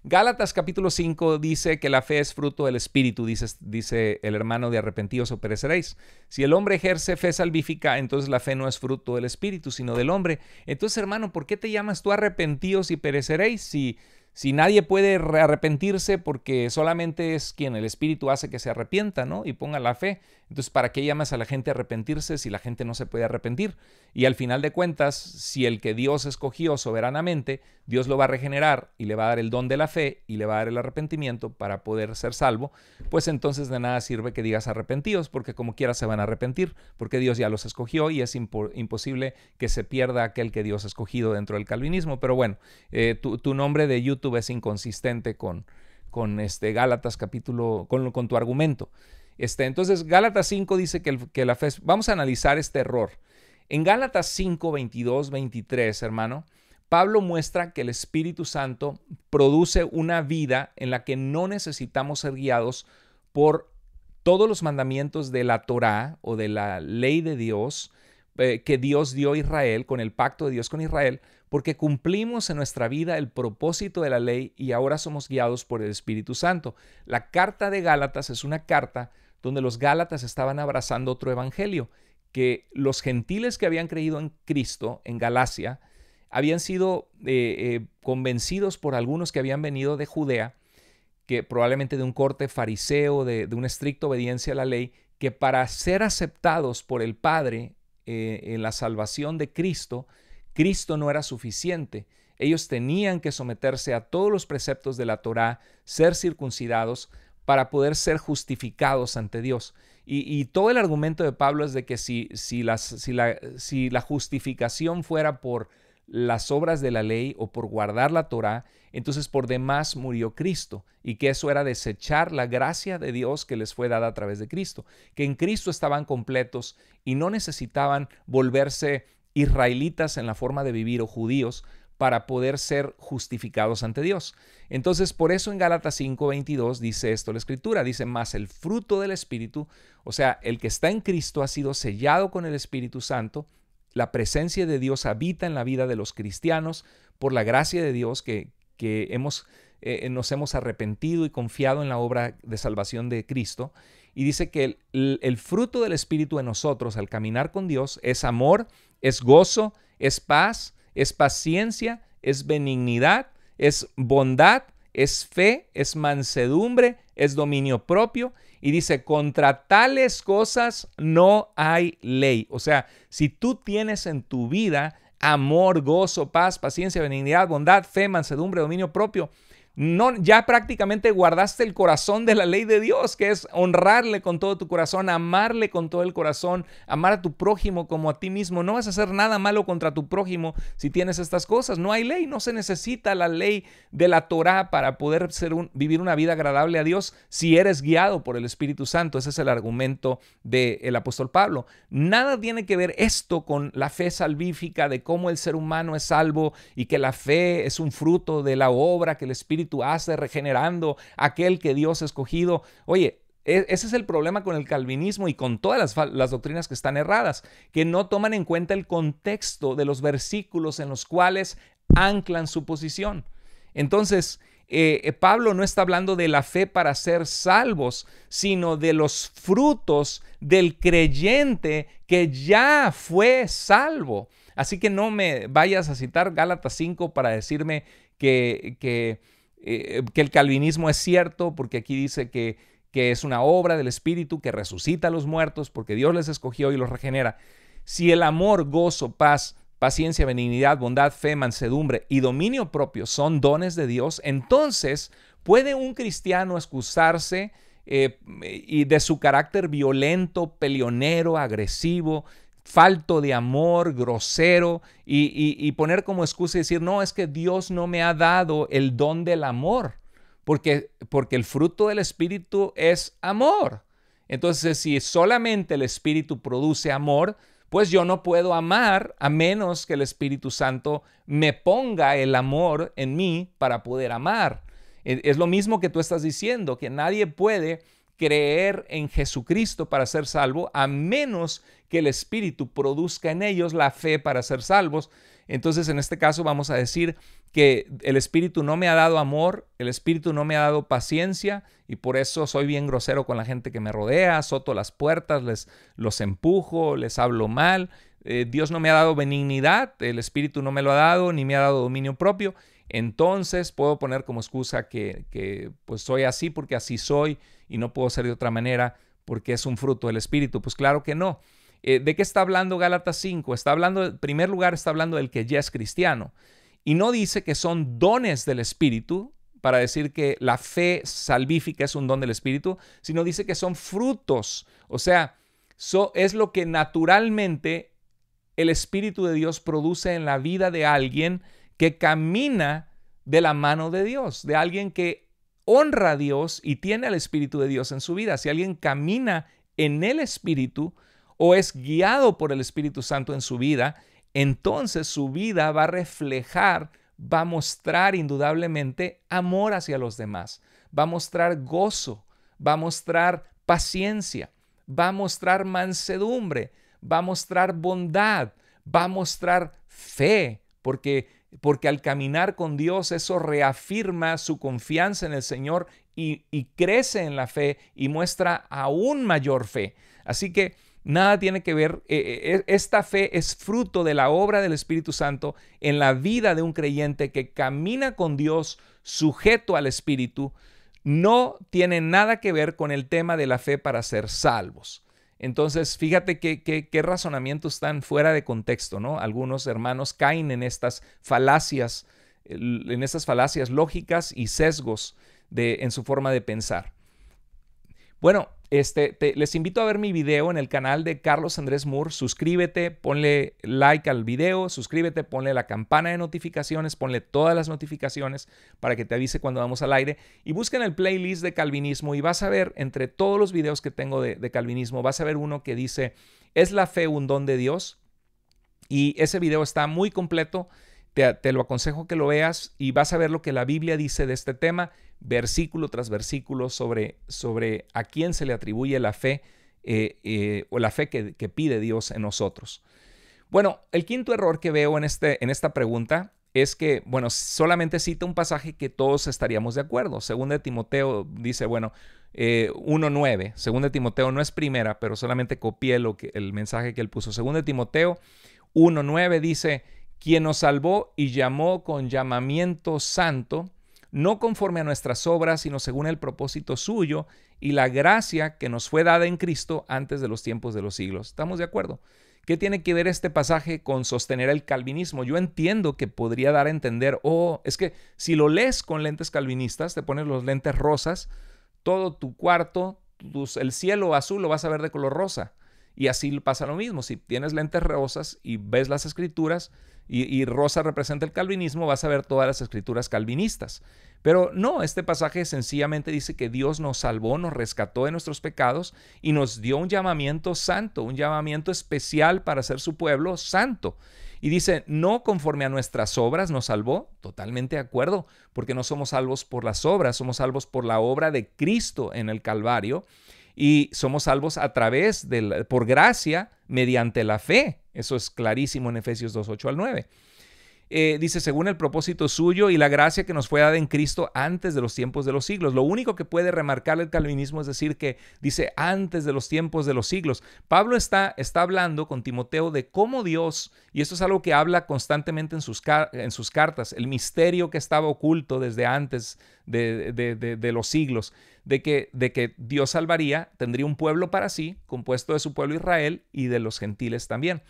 Gálatas capítulo 5 dice que la fe es fruto del Espíritu, dice, dice el hermano de arrepentidos o pereceréis. Si el hombre ejerce fe salvífica, entonces la fe no es fruto del Espíritu, sino del hombre. Entonces, hermano, ¿por qué te llamas tú arrepentidos y pereceréis si si nadie puede arrepentirse porque solamente es quien el Espíritu hace que se arrepienta, ¿no? Y ponga la fe. Entonces, ¿para qué llamas a la gente a arrepentirse si la gente no se puede arrepentir? Y al final de cuentas, si el que Dios escogió soberanamente, Dios lo va a regenerar y le va a dar el don de la fe y le va a dar el arrepentimiento para poder ser salvo, pues entonces de nada sirve que digas arrepentidos, porque como quiera se van a arrepentir, porque Dios ya los escogió y es imposible que se pierda aquel que Dios ha escogido dentro del calvinismo. Pero bueno, eh, tu, tu nombre de YouTube YouTube es inconsistente con, con este Gálatas capítulo, con, tu argumento. Este, entonces, Gálatas 5 dice que, la fe... vamos a analizar este error. En Gálatas 5, 22, 23, hermano, Pablo muestra que el Espíritu Santo produce una vida en la que no necesitamos ser guiados por todos los mandamientos de la Torá o de la ley de Dios eh, que Dios dio a Israel, con el pacto de Dios con Israel, porque cumplimos en nuestra vida el propósito de la ley y ahora somos guiados por el Espíritu Santo. La carta de Gálatas es una carta donde los Gálatas estaban abrazando otro evangelio, que los gentiles que habían creído en Cristo, en Galacia, habían sido eh, eh, convencidos por algunos que habían venido de Judea, que probablemente de un corte fariseo, de, una estricta obediencia a la ley, que para ser aceptados por el Padre eh, en la salvación de Cristo, Cristo no era suficiente. Ellos tenían que someterse a todos los preceptos de la Torá, ser circuncidados para poder ser justificados ante Dios. Y, todo el argumento de Pablo es de que si, si, si, la, si la justificación fuera por las obras de la ley o por guardar la Torá, entonces por demás murió Cristo y que eso era desechar la gracia de Dios que les fue dada a través de Cristo, que en Cristo estaban completos y no necesitaban volverse israelitas en la forma de vivir o judíos para poder ser justificados ante Dios. Entonces, por eso en Gálatas 5:22 dice esto la escritura, dice, "Más el fruto del espíritu, o sea, el que está en Cristo ha sido sellado con el Espíritu Santo, la presencia de Dios habita en la vida de los cristianos por la gracia de Dios que, hemos eh, eh, nos hemos arrepentido y confiado en la obra de salvación de Cristo. Y dice que el fruto del Espíritu en nosotros al caminar con Dios es amor, es gozo, es paz, es paciencia, es benignidad, es bondad, es fe, es mansedumbre, es dominio propio. Y dice, contra tales cosas no hay ley. O sea, si tú tienes en tu vida amor, gozo, paz, paciencia, benignidad, bondad, fe, mansedumbre, dominio propio, ya prácticamente guardaste el corazón de la ley de Dios, que es honrarle con todo tu corazón, amarle con todo el corazón, amar a tu prójimo como a ti mismo. No vas a hacer nada malo contra tu prójimo si tienes estas cosas. No hay ley, no se necesita la ley de la Torá para poder vivir una vida agradable a Dios si eres guiado por el Espíritu Santo. Ese es el argumento del apóstol Pablo. Nada tiene que ver esto con la fe salvífica de cómo el ser humano es salvo y que la fe es un fruto de la obra que el Espíritu tú hace, regenerando aquel que Dios ha escogido. Oye, e, ese es el problema con el calvinismo y con todas las, doctrinas que están erradas, que no toman en cuenta el contexto de los versículos en los cuales anclan su posición. Entonces, eh, eh, Pablo no está hablando de la fe para ser salvos, sino de los frutos del creyente que ya fue salvo. Así que no me vayas a citar Gálatas 5 para decirme que, que eh, eh, que el calvinismo es cierto, porque aquí dice que, que es una obra del Espíritu que resucita a los muertos, porque Dios les escogió y los regenera. Si el amor, gozo, paz, paciencia, benignidad, bondad, fe, mansedumbre y dominio propio son dones de Dios, entonces puede un cristiano excusarse eh, y de su carácter violento, peleonero, agresivo, falto de amor, grosero, y, poner como excusa y decir, no, es que Dios no me ha dado el don del amor, porque, porque el fruto del Espíritu es amor. Entonces, si solamente el Espíritu produce amor, pues yo no puedo amar a menos que el Espíritu Santo me ponga el amor en mí para poder amar. E, es lo mismo que tú estás diciendo, que nadie puede creer en Jesucristo para ser salvo, a menos que el Espíritu produzca en ellos la fe para ser salvos. Entonces, en este caso vamos a decir que el Espíritu no me ha dado amor, el Espíritu no me ha dado paciencia y por eso soy bien grosero con la gente que me rodea, soto las puertas, les los empujo, les hablo mal. Eh, Dios no me ha dado benignidad, el Espíritu no me lo ha dado, ni me ha dado dominio propio entonces puedo poner como excusa que, pues soy así porque así soy y no puedo ser de otra manera porque es un fruto del Espíritu. Pues claro que no. Eh, ¿De qué está hablando Gálatas 5? Está hablando, en primer lugar, está hablando del que ya es cristiano. Y no dice que son dones del Espíritu para decir que la fe salvífica es un don del Espíritu, sino dice que son frutos. O sea, es lo que naturalmente el Espíritu de Dios produce en la vida de alguien que camina de la mano de Dios, de alguien que honra a Dios y tiene al Espíritu de Dios en su vida. Si alguien camina en el Espíritu o es guiado por el Espíritu Santo en su vida, entonces su vida va a reflejar, va a mostrar indudablemente amor hacia los demás, va a mostrar gozo, va a mostrar paciencia, va a mostrar mansedumbre, va a mostrar bondad, va a mostrar fe, porque porque al caminar con Dios eso reafirma su confianza en el Señor y, crece en la fe y muestra aún mayor fe. Así que nada tiene que ver, eh, eh, e, esta fe es fruto de la obra del Espíritu Santo en la vida de un creyente que camina con Dios sujeto al Espíritu, no tiene nada que ver con el tema de la fe para ser salvos. Entonces, fíjate qué razonamientos están fuera de contexto, ¿no? Algunos hermanos caen en estas falacias, en estas falacias lógicas y sesgos en su forma de pensar. Bueno, este, les invito a ver mi video en el canal de Carlos Andrés Moore. Suscríbete, ponle like al video, suscríbete, ponle la campana de notificaciones, ponle todas las notificaciones para que te avise cuando vamos al aire. Y busquen el playlist de Calvinismo y vas a ver entre todos los videos que tengo de, de Calvinismo, vas a ver uno que dice, ¿es la fe un don de Dios? Y ese video está muy completo. Te, lo aconsejo que lo veas y vas a ver lo que la Biblia dice de este tema, versículo tras versículo, sobre, sobre a quién se le atribuye la fe eh, eh, o la fe que, pide Dios en nosotros. Bueno, el quinto error que veo en, este, en esta pregunta es que, bueno, solamente cita un pasaje que todos estaríamos de acuerdo. Según de Timoteo dice, bueno, 1.9. Eh, segundo de Timoteo no es primera, pero solamente copié lo que, el mensaje que él puso. segundo de Timoteo 1.9 dice, quien nos salvó y llamó con llamamiento santo, no conforme a nuestras obras, sino según el propósito suyo y la gracia que nos fue dada en Cristo antes de los tiempos de los siglos. ¿Estamos de acuerdo? ¿Qué tiene que ver este pasaje con sostener el calvinismo? Yo entiendo que podría dar a entender, oh, es que si lo lees con lentes calvinistas, te pones los lentes rosas, todo tu cuarto, el cielo azul lo vas a ver de color rosa. Y así pasa lo mismo, si tienes lentes rosas y ves las escrituras, y, rosa representa el calvinismo, vas a ver todas las escrituras calvinistas. Pero no, este pasaje sencillamente dice que Dios nos salvó, nos rescató de nuestros pecados y nos dio un llamamiento santo, un llamamiento especial para ser su pueblo santo. Y dice, no conforme a nuestras obras nos salvó, totalmente de acuerdo, porque no somos salvos por las obras, somos salvos por la obra de Cristo en el Calvario y somos salvos a través por gracia, mediante la fe. Eso es clarísimo en Efesios 2:8 al 9. Eh, dice, según el propósito suyo y la gracia que nos fue dada en Cristo antes de los tiempos de los siglos. Lo único que puede remarcar el calvinismo es decir que dice antes de los tiempos de los siglos. Pablo está, está hablando con Timoteo de cómo Dios, y esto es algo que habla constantemente en sus, en sus cartas, el misterio que estaba oculto desde antes de, de los siglos, de que, de que Dios salvaría, tendría un pueblo para sí, compuesto de su pueblo Israel y de los gentiles también.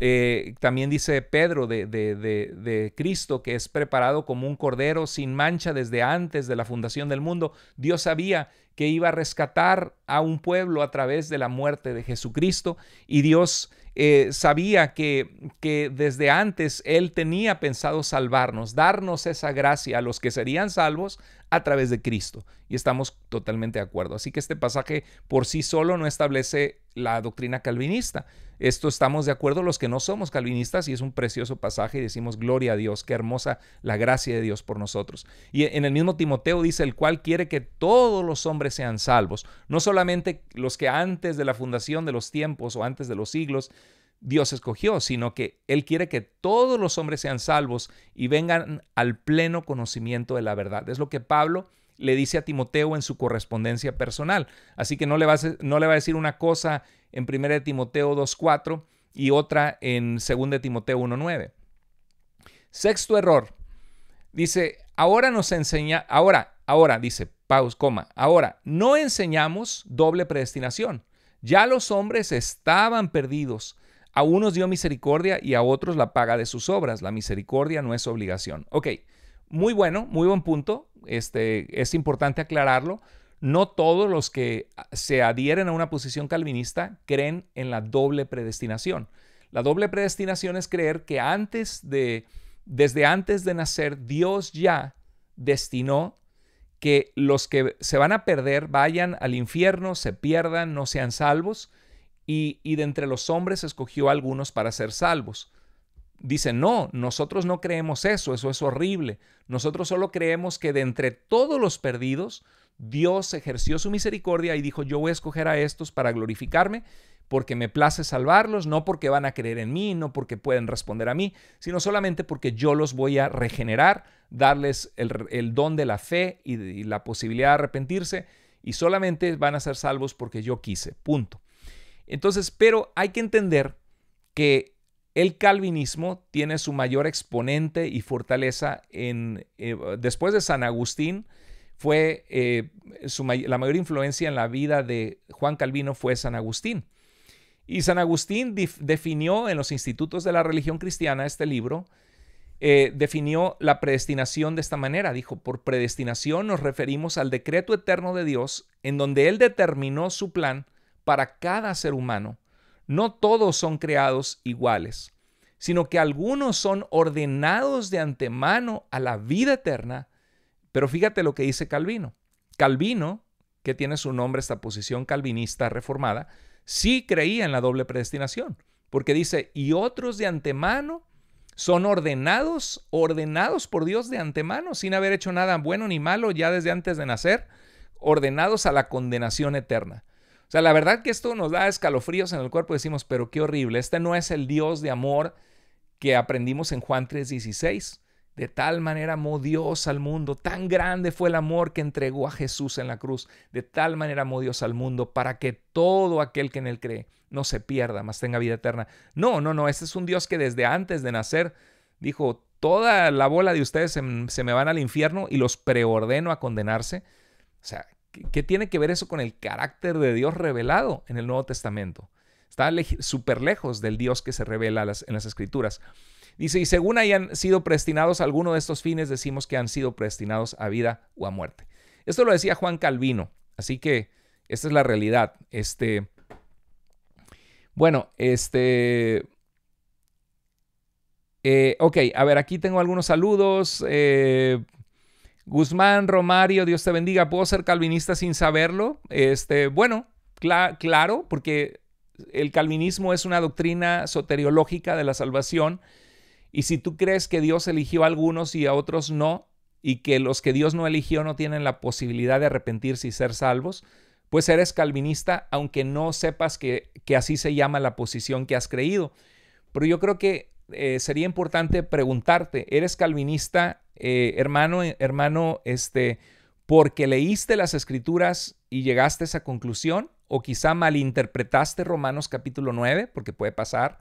Eh, también dice Pedro de, de, de, Cristo que es preparado como un cordero sin mancha desde antes de la fundación del mundo. Dios sabía que iba a rescatar a un pueblo a través de la muerte de Jesucristo y Dios eh, sabía que, que desde antes Él tenía pensado salvarnos, darnos esa gracia a los que serían salvos a través de Cristo. Y estamos totalmente de acuerdo. Así que este pasaje por sí solo no establece la doctrina calvinista esto estamos de acuerdo los que no somos calvinistas y es un precioso pasaje y decimos gloria a Dios, qué hermosa la gracia de Dios por nosotros. Y en el mismo Timoteo dice, el cual quiere que todos los hombres sean salvos, no solamente los que antes de la fundación de los tiempos o antes de los siglos Dios escogió, sino que Él quiere que todos los hombres sean salvos y vengan al pleno conocimiento de la verdad. Es lo que Pablo le dice a Timoteo en su correspondencia personal. Así que no le va a, no le va a decir una cosa en 1 Timoteo 2.4 y otra en 2 Timoteo 1.9. Sexto error. Dice, ahora nos enseña, ahora, ahora, dice, paus, coma, ahora, no enseñamos doble predestinación. Ya los hombres estaban perdidos. A unos dio misericordia y a otros la paga de sus obras. La misericordia no es obligación. Ok, muy bueno, muy buen punto. Este, es importante aclararlo. No todos los que ah, se adhieren a una posición calvinista creen en la doble predestinación. La doble predestinación es creer que antes de, desde antes de nacer, Dios ya destinó que los que se van a perder vayan al infierno, se pierdan, no sean salvos, y, y de entre los hombres escogió algunos para ser salvos dice, no, nosotros no creemos eso, eso es horrible. Nosotros solo creemos que de entre todos los perdidos, Dios ejerció su misericordia y dijo, yo voy a escoger a estos para glorificarme porque me place salvarlos, no porque van a creer en mí, no porque pueden responder a mí, sino solamente porque yo los voy a regenerar, darles el, don de la fe y, y la posibilidad de arrepentirse y solamente van a ser salvos porque yo quise, punto. Entonces, pero hay que entender que el calvinismo tiene su mayor exponente y fortaleza en, eh, después de San Agustín, fue eh, la mayor influencia en la vida de Juan Calvino fue San Agustín. Y San Agustín definió en los institutos de la religión cristiana este libro, eh, definió la predestinación de esta manera. Dijo, por predestinación nos referimos al decreto eterno de Dios, en donde Él determinó su plan para cada ser humano no todos son creados iguales, sino que algunos son ordenados de antemano a la vida eterna. Pero fíjate lo que dice Calvino. Calvino, que tiene su nombre esta posición calvinista reformada, sí creía en la doble predestinación, porque dice, y otros de antemano son ordenados, ordenados por Dios de antemano, sin haber hecho nada bueno ni malo ya desde antes de nacer, ordenados a la condenación eterna. O sea, la verdad que esto nos da escalofríos en el cuerpo. Decimos, pero qué horrible. Este no es el Dios de amor que aprendimos en Juan 3:16. De tal manera amó Dios al mundo, tan grande fue el amor que entregó a Jesús en la cruz. De tal manera amó Dios al mundo para que todo aquel que en él cree no se pierda, mas tenga vida eterna. No, no, no, este es un Dios que desde antes de nacer dijo, toda la bola de ustedes se, se me van al infierno y los preordeno a condenarse. O sea, ¿Qué tiene que ver eso con el carácter de Dios revelado en el Nuevo Testamento? Está súper lejos del Dios que se revela en las Escrituras. Dice, y según hayan sido predestinados a alguno de estos fines, decimos que han sido predestinados a vida o a muerte. Esto lo decía Juan Calvino, así que esta es la realidad. Este, bueno, este... Eh, ok, a ver, aquí tengo algunos saludos. Eh, Guzmán Romario, Dios te bendiga. ¿Puedo ser calvinista sin saberlo? Este, bueno, claro, porque el calvinismo es una doctrina soteriológica de la salvación. Y si tú crees que Dios eligió a algunos y a otros no, y que los que Dios no eligió no tienen la posibilidad de arrepentirse y ser salvos, pues eres calvinista aunque no sepas que, que así se llama la posición que has creído. Pero yo creo que eh, sería importante preguntarte, ¿eres calvinista, eh, hermano, eh, hermano, este, porque leíste las escrituras y llegaste a esa conclusión? ¿O quizá malinterpretaste Romanos capítulo 9, porque puede pasar?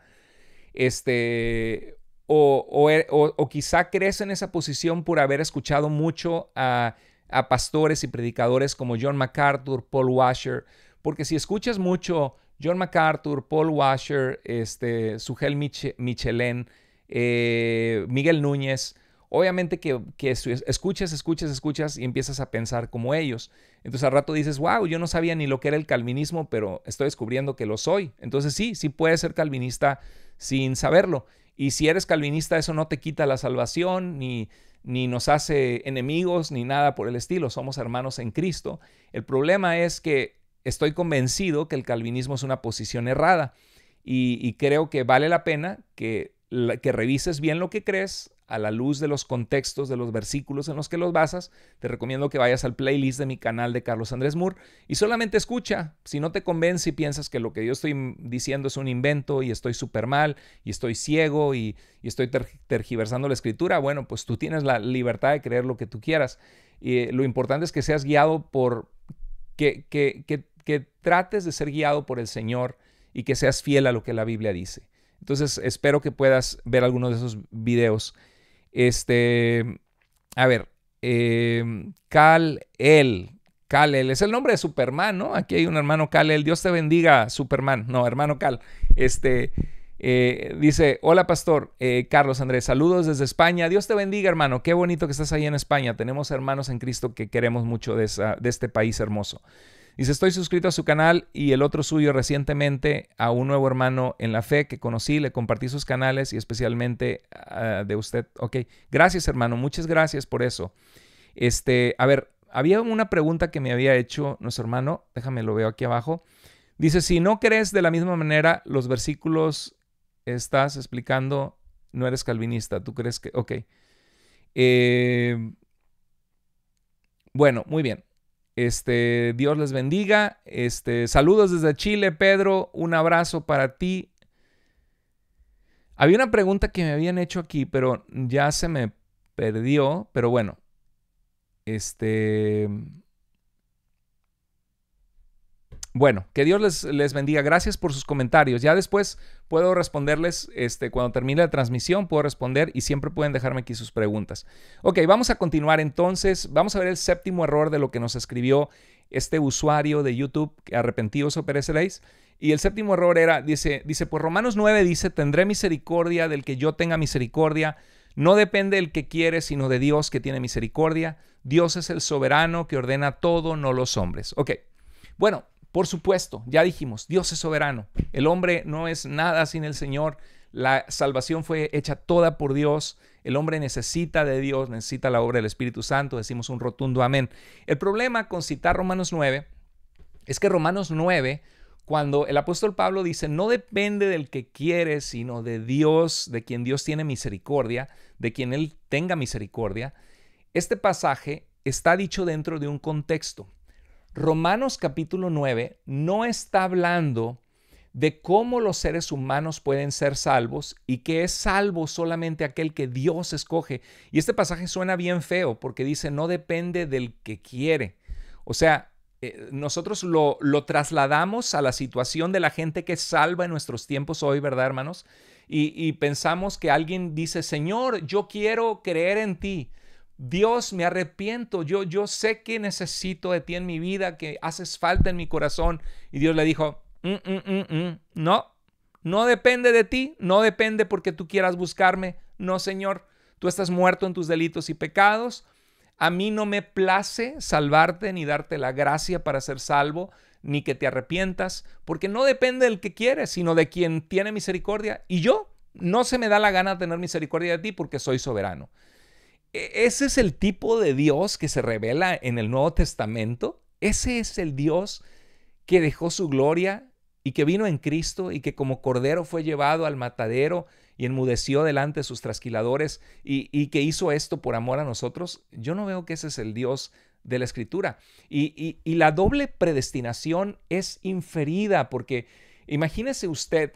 Este, o, quizá crees en esa posición por haber escuchado mucho a, a pastores y predicadores como John MacArthur, Paul Washer, porque si escuchas mucho John MacArthur, Paul Washer, este, Sugel Michelén, eh, Miguel Núñez. Obviamente que, escuchas, escuchas, escuchas y empiezas a pensar como ellos. Entonces al rato dices, wow, yo no sabía ni lo que era el calvinismo, pero estoy descubriendo que lo soy. Entonces sí, sí puedes ser calvinista sin saberlo. Y si eres calvinista, eso no te quita la salvación, ni, ni nos hace enemigos, ni nada por el estilo. Somos hermanos en Cristo. El problema es que estoy convencido que el calvinismo es una posición errada y, creo que vale la pena que, revises bien lo que crees, a la luz de los contextos, de los versículos en los que los basas, te recomiendo que vayas al playlist de mi canal de Carlos Andrés Moore y solamente escucha. Si no te convence y piensas que lo que yo estoy diciendo es un invento y estoy súper mal y estoy ciego y, estoy tergiversando la escritura, bueno, pues tú tienes la libertad de creer lo que tú quieras. Y eh, lo importante es que seas guiado por que que trates de ser guiado por el Señor y que seas fiel a lo que la Biblia dice. Entonces, espero que puedas ver algunos de esos videos. Este, a ver, em, Cal El. Cal El es el nombre de Superman, ¿no? Aquí hay un hermano Cal El. Dios te bendiga, Superman. No, hermano Cal. Este. Eh, dice, hola pastor eh, Carlos Andrés, saludos desde España. Dios te bendiga hermano, qué bonito que estás ahí en España. Tenemos hermanos en Cristo que queremos mucho de, de este país hermoso. Dice, estoy suscrito a su canal y el otro suyo recientemente a un nuevo hermano en la fe que conocí, le compartí sus canales y especialmente ah, de usted. Ok, gracias hermano, muchas gracias por eso. Este, a ver, había una pregunta que me había hecho nuestro hermano, déjame lo veo aquí abajo. Dice, si no crees de la misma manera los versículos estás explicando, no eres calvinista, tú crees que, ok. Eh, bueno, muy bien. Este, Dios les bendiga. Este, saludos desde Chile, Pedro. Un abrazo para ti. Había una pregunta que me habían hecho aquí, pero ya se me perdió. Pero bueno, este. Bueno, que Dios les, bendiga. Gracias por sus comentarios. Ya después puedo responderles, este, cuando termine la transmisión, puedo responder y siempre pueden dejarme aquí sus preguntas. Ok, vamos a continuar entonces. Vamos a ver el séptimo error de lo que nos escribió este usuario de YouTube, arrepentidos o pereceréis. Y el séptimo error era, dice, dice, pues Romanos 9 dice, tendré misericordia del que yo tenga misericordia. No depende del que quiere, sino de Dios que tiene misericordia. Dios es el soberano que ordena todo, no los hombres. Ok, bueno. Por supuesto, ya dijimos, Dios es soberano. El hombre no es nada sin el Señor. La salvación fue hecha toda por Dios. El hombre necesita de Dios, necesita la obra del Espíritu Santo. Decimos un rotundo amén. El problema con citar Romanos 9 es que Romanos 9, cuando el apóstol Pablo dice, no depende del que quiere, sino de Dios, de quien Dios tiene misericordia, de quien Él tenga misericordia, este pasaje está dicho dentro de un contexto. Romanos capítulo 9 no está hablando de cómo los seres humanos pueden ser salvos y que es salvo solamente aquel que Dios escoge. Y este pasaje suena bien feo porque dice, no depende del que quiere. O sea, eh, nosotros lo, lo, trasladamos a la situación de la gente que salva en nuestros tiempos hoy, ¿verdad, hermanos? y pensamos que alguien dice, Señor, yo quiero creer en ti. Dios, me arrepiento, yo, yo sé que necesito de ti en mi vida, que haces falta en mi corazón. Y Dios le dijo, mm, mm, mm, no, no depende de ti, no depende porque tú quieras buscarme, no Señor, tú estás muerto en tus delitos y pecados. A mí no me place salvarte ni darte la gracia para ser salvo, ni que te arrepientas, porque no depende del que quiere, sino de quien tiene misericordia. Y yo no se me da la gana tener misericordia de ti porque soy soberano. E-, ese es el tipo de Dios que se revela en el Nuevo Testamento. Ese es el Dios que dejó su gloria y que vino en Cristo y que como cordero fue llevado al matadero y enmudeció delante de sus trasquiladores y, que hizo esto por amor a nosotros. Yo no veo que ese es el Dios de la Escritura. y la doble predestinación es inferida porque imagínese usted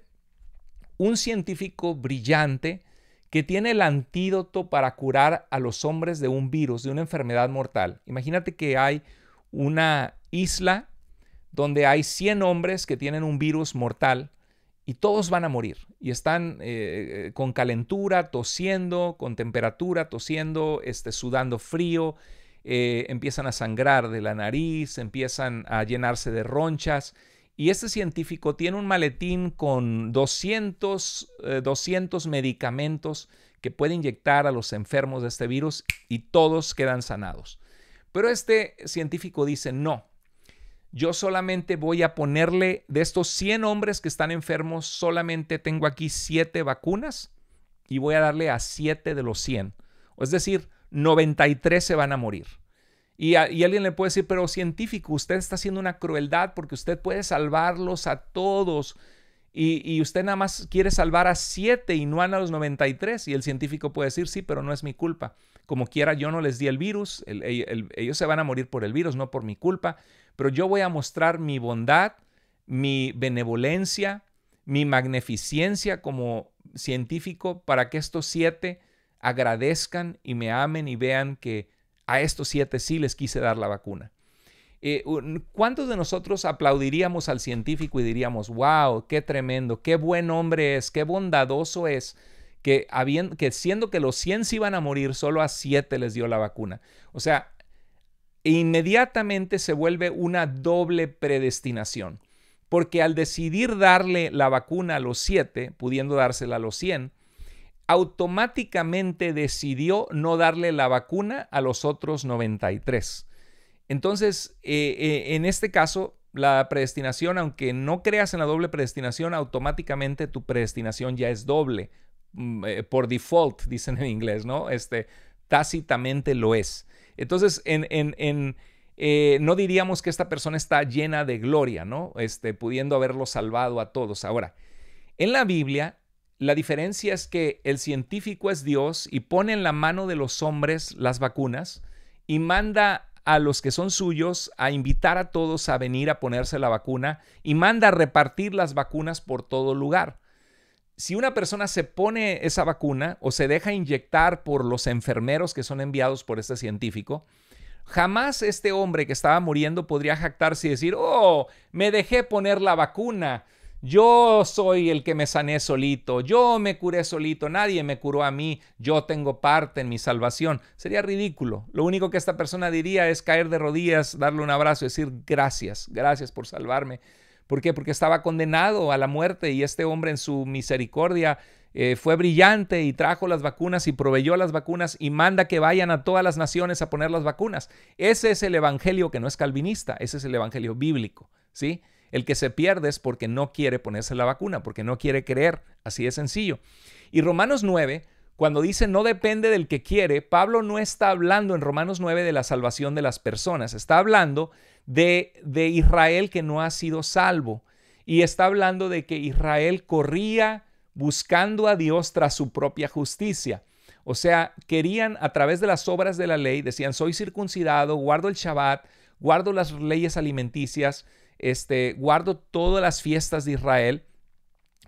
un científico brillante, que tiene el antídoto para curar a los hombres de un virus, de una enfermedad mortal. Imagínate que hay una isla donde hay 100 hombres que tienen un virus mortal y todos van a morir y están eh, eh, con calentura, tosiendo, con temperatura, tosiendo, este, sudando frío, eh, empiezan a sangrar de la nariz, empiezan a llenarse de ronchas y este científico tiene un maletín con 200, eh, medicamentos que puede inyectar a los enfermos de este virus y todos quedan sanados. Pero este científico dice, no, yo solamente voy a ponerle de estos 100 hombres que están enfermos, solamente tengo aquí 7 vacunas y voy a darle a 7 de los 100. Es decir, 93 se van a morir. Y, alguien le puede decir, pero científico, usted está haciendo una crueldad porque usted puede salvarlos a todos. Y, usted nada más quiere salvar a siete y no a los 93. Y el científico puede decir, sí, pero no es mi culpa. Como quiera, yo no les di el virus. ellos se van a morir por el virus, no por mi culpa. Pero yo voy a mostrar mi bondad, mi benevolencia, mi magnificencia como científico para que estos siete agradezcan y me amen y vean que a estos siete sí les quise dar la vacuna. Eh, ¿Cuántos de nosotros aplaudiríamos al científico y diríamos, wow, qué tremendo, qué buen hombre es, qué bondadoso es, que, que siendo que los 100 se iban a morir, solo a siete les dio la vacuna? O sea, inmediatamente se vuelve una doble predestinación, porque al decidir darle la vacuna a los siete, pudiendo dársela a los 100, automáticamente decidió no darle la vacuna a los otros 93. Entonces, eh, eh, en este caso, la predestinación, aunque no creas en la doble predestinación, automáticamente tu predestinación ya es doble. Mm, eh, por default, <laughs> dicen en inglés, ¿no? Este, tácitamente lo es. Entonces, en, en, no diríamos que esta persona está llena de gloria, ¿no? Este, pudiendo haberlo salvado a todos. Ahora, en la Biblia la diferencia es que el científico es Dios y pone en la mano de los hombres las vacunas y manda a los que son suyos a invitar a todos a venir a ponerse la vacuna y manda a repartir las vacunas por todo lugar. Si una persona se pone esa vacuna o se deja inyectar por los enfermeros que son enviados por este científico, jamás este hombre que estaba muriendo podría jactarse y decir, oh, me dejé poner la vacuna, yo soy el que me sané solito, yo me curé solito, nadie me curó a mí, yo tengo parte en mi salvación. Sería ridículo. Lo único que esta persona diría es caer de rodillas, darle un abrazo y decir gracias, gracias por salvarme. ¿Por qué? Porque estaba condenado a la muerte y este hombre en su misericordia eh, fue brillante y trajo las vacunas y proveyó las vacunas y manda que vayan a todas las naciones a poner las vacunas. Ese es el evangelio que no es calvinista, ese es el evangelio bíblico, ¿sí? El que se pierde es porque no quiere ponerse la vacuna, porque no quiere creer, así de sencillo. Y Romanos 9, cuando dice no depende del que quiere, Pablo no está hablando en Romanos 9 de la salvación de las personas, está hablando de, de Israel que no ha sido salvo. Y está hablando de que Israel corría buscando a Dios tras su propia justicia. O sea, querían a través de las obras de la ley, decían, soy circuncidado, guardo el Shabbat, guardo las leyes alimenticias, este, guardo todas las fiestas de Israel,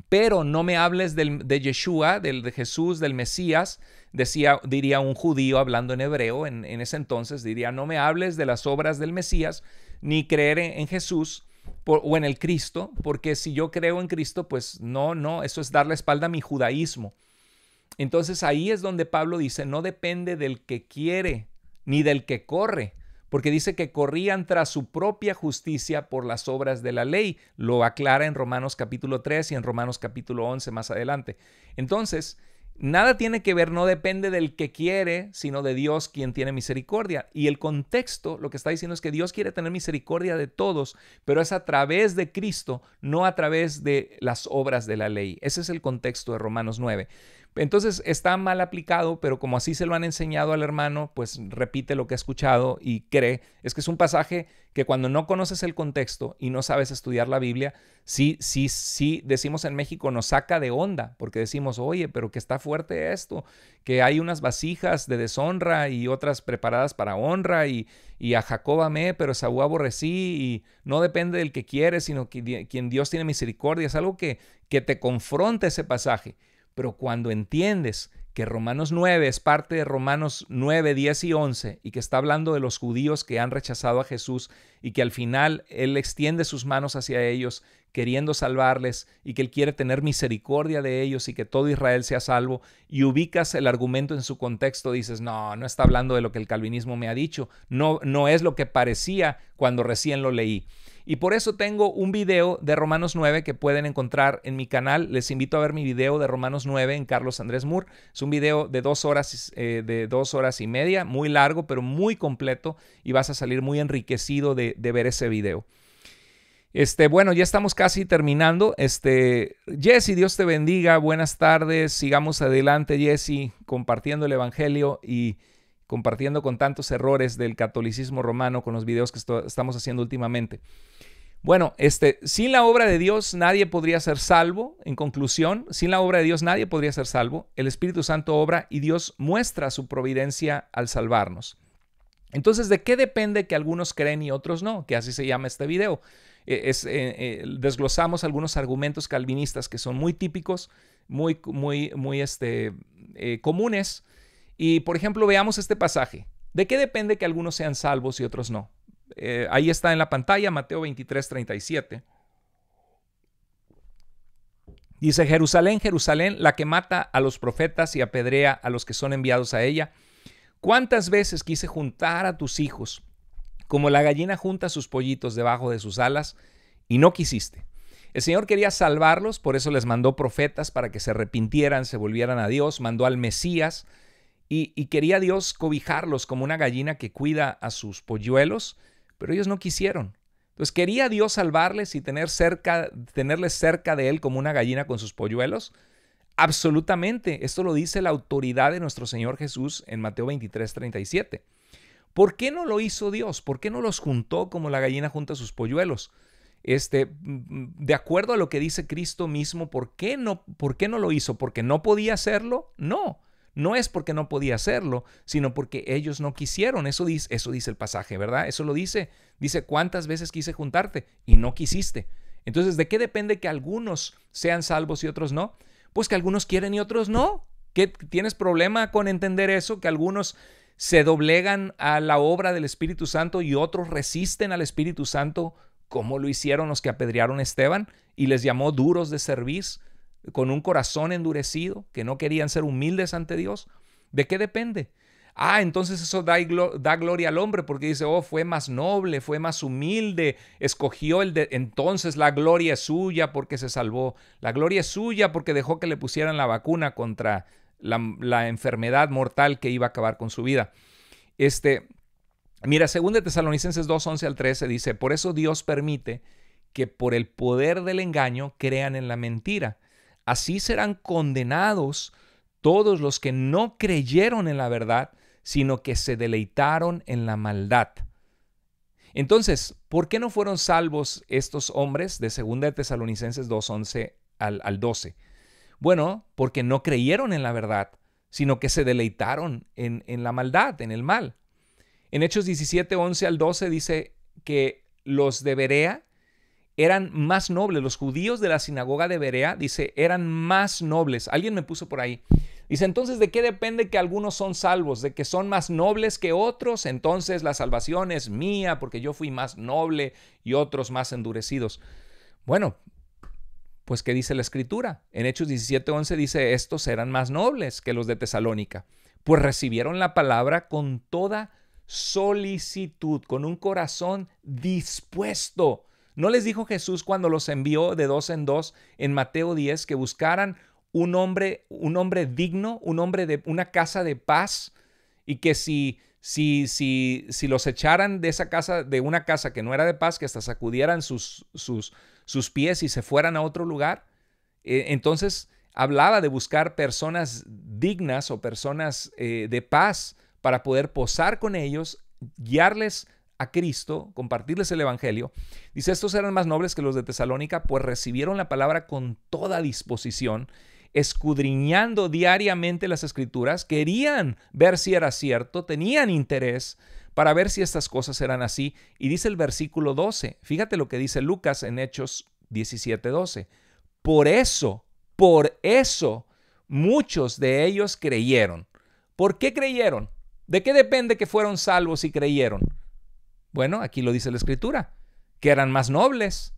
pero no me hables de Yeshua, del, de Jesús, del Mesías, decía, diría un judío hablando en hebreo en, ese entonces, diría, no me hables de las obras del Mesías, ni creer en, Jesús, o en el Cristo, porque si yo creo en Cristo, pues no, no, eso es dar la espalda a mi judaísmo. Entonces ahí es donde Pablo dice, no depende del que quiere ni del que corre, porque dice que corrían tras su propia justicia por las obras de la ley. Lo aclara en Romanos capítulo 3 y en Romanos capítulo 11 más adelante. Entonces, nada tiene que ver, no depende del que quiere, sino de Dios quien tiene misericordia. Y el contexto, lo que está diciendo es que Dios quiere tener misericordia de todos, pero es a través de Cristo, no a través de las obras de la ley. Ese es el contexto de Romanos 9. Entonces está mal aplicado, pero como así se lo han enseñado al hermano, pues repite lo que ha escuchado y cree. Es que es un pasaje que cuando no conoces el contexto y no sabes estudiar la Biblia, sí, sí, sí, decimos en México, nos saca de onda, porque decimos, oye, pero que está fuerte esto, que hay unas vasijas de deshonra y otras preparadas para honra, y, y a Jacob amé, pero Saúl aborrecí, y no depende del que quiere, sino que, quien Dios tiene misericordia. Es algo que, que te confronta ese pasaje. Pero cuando entiendes que Romanos 9 es parte de Romanos 9, 10 y 11 y que está hablando de los judíos que han rechazado a Jesús y que al final Él extiende sus manos hacia ellos queriendo salvarles y que Él quiere tener misericordia de ellos y que todo Israel sea salvo y ubicas el argumento en su contexto, dices, no, no está hablando de lo que el calvinismo me ha dicho, no, no es lo que parecía cuando recién lo leí. Y por eso tengo un video de Romanos 9 que pueden encontrar en mi canal. Les invito a ver mi video de Romanos 9 en Carlos Andrés Moore. Es un video de dos horas, eh, de horas y media, muy largo, pero muy completo y vas a salir muy enriquecido de, ver ese video. Este, bueno, ya estamos casi terminando. Este, Jesse, Dios te bendiga. Buenas tardes. Sigamos adelante, Jesse, compartiendo el Evangelio y compartiendo con tantos errores del catolicismo romano con los videos que estamos haciendo últimamente. Bueno, este, sin la obra de Dios nadie podría ser salvo. En conclusión, sin la obra de Dios nadie podría ser salvo. El Espíritu Santo obra y Dios muestra su providencia al salvarnos. Entonces, ¿de qué depende que algunos creen y otros no? Que así se llama este video. E, eh, eh, desglosamos algunos argumentos calvinistas que son muy típicos, muy, muy, muy este, eh, comunes y por ejemplo, veamos este pasaje. ¿De qué depende que algunos sean salvos y otros no? Eh, ahí está en la pantalla Mateo 23, 37. Dice, Jerusalén, Jerusalén, la que mata a los profetas y apedrea a los que son enviados a ella. ¿Cuántas veces quise juntar a tus hijos, como la gallina junta sus pollitos debajo de sus alas, y no quisiste? El Señor quería salvarlos, por eso les mandó profetas para que se arrepintieran, se volvieran a Dios, mandó al Mesías y, quería Dios cobijarlos como una gallina que cuida a sus polluelos, pero ellos no quisieron. Entonces quería Dios salvarles y tener cerca, tenerles cerca de Él como una gallina con sus polluelos. Absolutamente, esto lo dice la autoridad de nuestro Señor Jesús en Mateo 23, 37. ¿Por qué no lo hizo Dios? ¿Por qué no los juntó como la gallina junta a sus polluelos? Este, mm, de acuerdo a lo que dice Cristo mismo, ¿por qué no, por qué no lo hizo? ¿Porque no podía hacerlo? No. No es porque no podía hacerlo, sino porque ellos no quisieron. Eso dice, eso dice el pasaje, ¿verdad? Eso lo dice. Dice, ¿cuántas veces quise juntarte y no quisiste? Entonces, ¿de qué depende que algunos sean salvos y otros no? Pues que algunos quieren y otros no. ¿Qué, ¿Tienes problema con entender eso? Que algunos se doblegan a la obra del Espíritu Santo y otros resisten al Espíritu Santo, como lo hicieron los que apedrearon a Esteban y les llamó duros de servicio con un corazón endurecido, que no querían ser humildes ante Dios. ¿De qué depende? Ah, entonces eso da, gloria al hombre porque dice, oh, fue más noble, fue más humilde, escogió el de... Entonces la gloria es suya porque se salvó, la gloria es suya porque dejó que le pusieran la vacuna contra la, enfermedad mortal que iba a acabar con su vida. Este, mira, según de Tesalonicenses 2, 11 al 13 dice, por eso Dios permite que por el poder del engaño crean en la mentira Así serán condenados todos los que no creyeron en la verdad, sino que se deleitaron en la maldad. Entonces, ¿por qué no fueron salvos estos hombres de 2 Tesalonicenses 2.11 al, al 12? Bueno, porque no creyeron en la verdad, sino que se deleitaron en, en la maldad, en el mal. En Hechos 17, 11 al 12 dice que los de Berea eran más nobles. Los judíos de la sinagoga de Berea, dice, eran más nobles. Alguien me puso por ahí. Dice, entonces, ¿de qué depende que algunos son salvos? ¿De que son más nobles que otros? Entonces la salvación es mía porque yo fui más noble y otros más endurecidos. Bueno, pues ¿qué dice la escritura? En Hechos 17:11 dice, estos eran más nobles que los de Tesalónica, pues recibieron la palabra con toda solicitud, con un corazón dispuesto ¿No les dijo Jesús cuando los envió de dos en dos en Mateo 10 que buscaran un hombre, un hombre digno, un hombre de una casa de paz y que si si, si, si los echaran de esa casa, de una casa que no era de paz, que hasta sacudieran sus, sus, sus pies y se fueran a otro lugar, eh, entonces hablaba de buscar personas dignas o personas eh, de paz para poder posar con ellos, guiarles a Cristo, compartirles el Evangelio. Dice, estos eran más nobles que los de Tesalónica, pues recibieron la palabra con toda disposición, escudriñando diariamente las escrituras, querían ver si era cierto, tenían interés para ver si estas cosas eran así. Y dice el versículo 12, fíjate lo que dice Lucas en Hechos 17:12. Por eso, por eso muchos de ellos creyeron. ¿Por qué creyeron? ¿De qué depende que fueron salvos y creyeron? Bueno, aquí lo dice la escritura, que eran más nobles,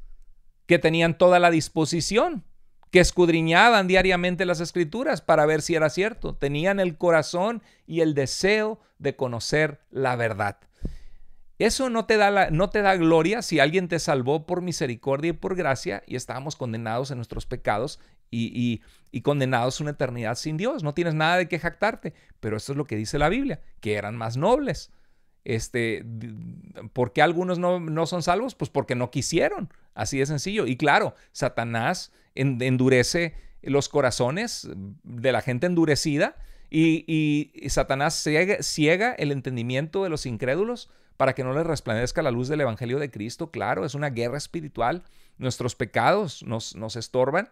que tenían toda la disposición, que escudriñaban diariamente las escrituras para ver si era cierto, tenían el corazón y el deseo de conocer la verdad. Eso no te, da no te da gloria si alguien te salvó por misericordia y por gracia y estábamos condenados en nuestros pecados y, y, y, condenados una eternidad sin Dios. No tienes nada de qué jactarte, pero eso es lo que dice la Biblia, que eran más nobles, este, ¿Por qué algunos no, son salvos? Pues porque no quisieron. Así de sencillo. Y claro, Satanás endurece los corazones de la gente endurecida y, Satanás ciega, el entendimiento de los incrédulos para que no les resplandezca la luz del Evangelio de Cristo. Claro, es una guerra espiritual. Nuestros pecados nos, nos estorban.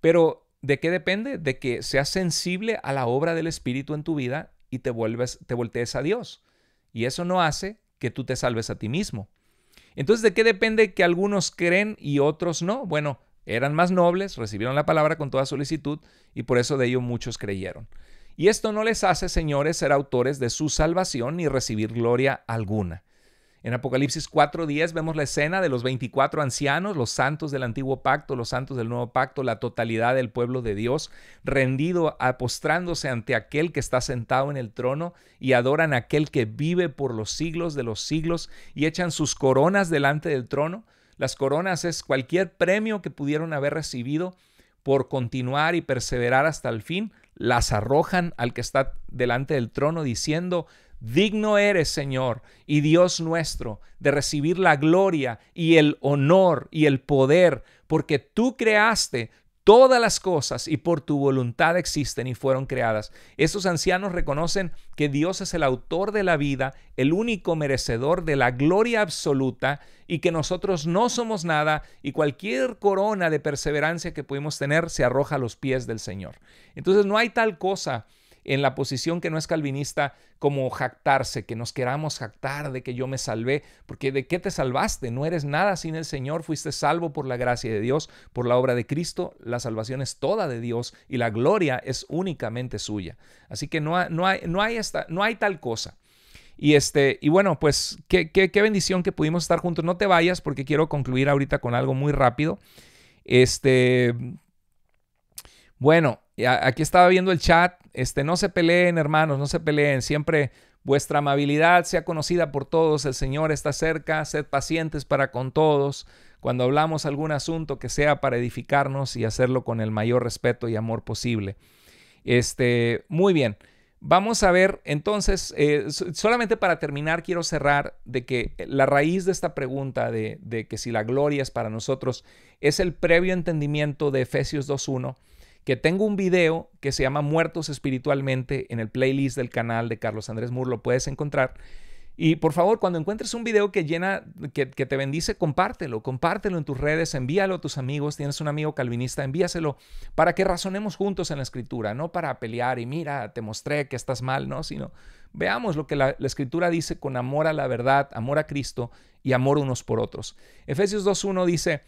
Pero ¿de qué depende? De que seas sensible a la obra del Espíritu en tu vida y te, vuelves, te voltees a Dios. Y eso no hace que tú te salves a ti mismo. Entonces, ¿de qué depende que algunos creen y otros no? Bueno, eran más nobles, recibieron la palabra con toda solicitud y por eso de ello muchos creyeron. Y esto no les hace, señores, ser autores de su salvación ni recibir gloria alguna. En Apocalipsis 4.10 vemos la escena de los 24 ancianos, los santos del antiguo pacto, los santos del nuevo pacto, la totalidad del pueblo de Dios, rendido, apostrándose ante aquel que está sentado en el trono y adoran a aquel que vive por los siglos de los siglos y echan sus coronas delante del trono. Las coronas es cualquier premio que pudieron haber recibido por continuar y perseverar hasta el fin, las arrojan al que está delante del trono diciendo, Digno eres, Señor, y Dios nuestro, de recibir la gloria y el honor y el poder, porque tú creaste todas las cosas y por tu voluntad existen y fueron creadas. Estos ancianos reconocen que Dios es el autor de la vida, el único merecedor de la gloria absoluta y que nosotros no somos nada y cualquier corona de perseverancia que pudimos tener se arroja a los pies del Señor. Entonces no hay tal cosa en la posición que no es calvinista como jactarse, que nos queramos jactar de que yo me salvé, porque ¿de qué te salvaste? No eres nada sin el Señor, fuiste salvo por la gracia de Dios, por la obra de Cristo, la salvación es toda de Dios y la gloria es únicamente suya. Así que no, no, hay, no, hay, esta, no hay tal cosa. Y, este, y bueno, pues qué, qué, qué, bendición que pudimos estar juntos. No te vayas porque quiero concluir ahorita con algo muy rápido. Este, bueno, Aquí estaba viendo el chat, este, no se peleen hermanos, no se peleen, siempre vuestra amabilidad sea conocida por todos, el Señor está cerca, sed pacientes para con todos, cuando hablamos algún asunto que sea para edificarnos y hacerlo con el mayor respeto y amor posible. Este, muy bien, vamos a ver entonces, eh, solamente para terminar quiero cerrar de que la raíz de esta pregunta de, de que si la gloria es para nosotros es el previo entendimiento de Efesios 2.1 que tengo un video que se llama Muertos espiritualmente en el playlist del canal de Carlos Andrés Mur, lo puedes encontrar. Y por favor, cuando encuentres un video que llena, que, te bendice, compártelo, compártelo en tus redes, envíalo a tus amigos. Tienes un amigo calvinista, envíaselo para que razonemos juntos en la escritura, no para pelear y mira, te mostré que estás mal, no, sino veamos lo que la, la escritura dice con amor a la verdad, amor a Cristo y amor unos por otros. Efesios 2.1 dice,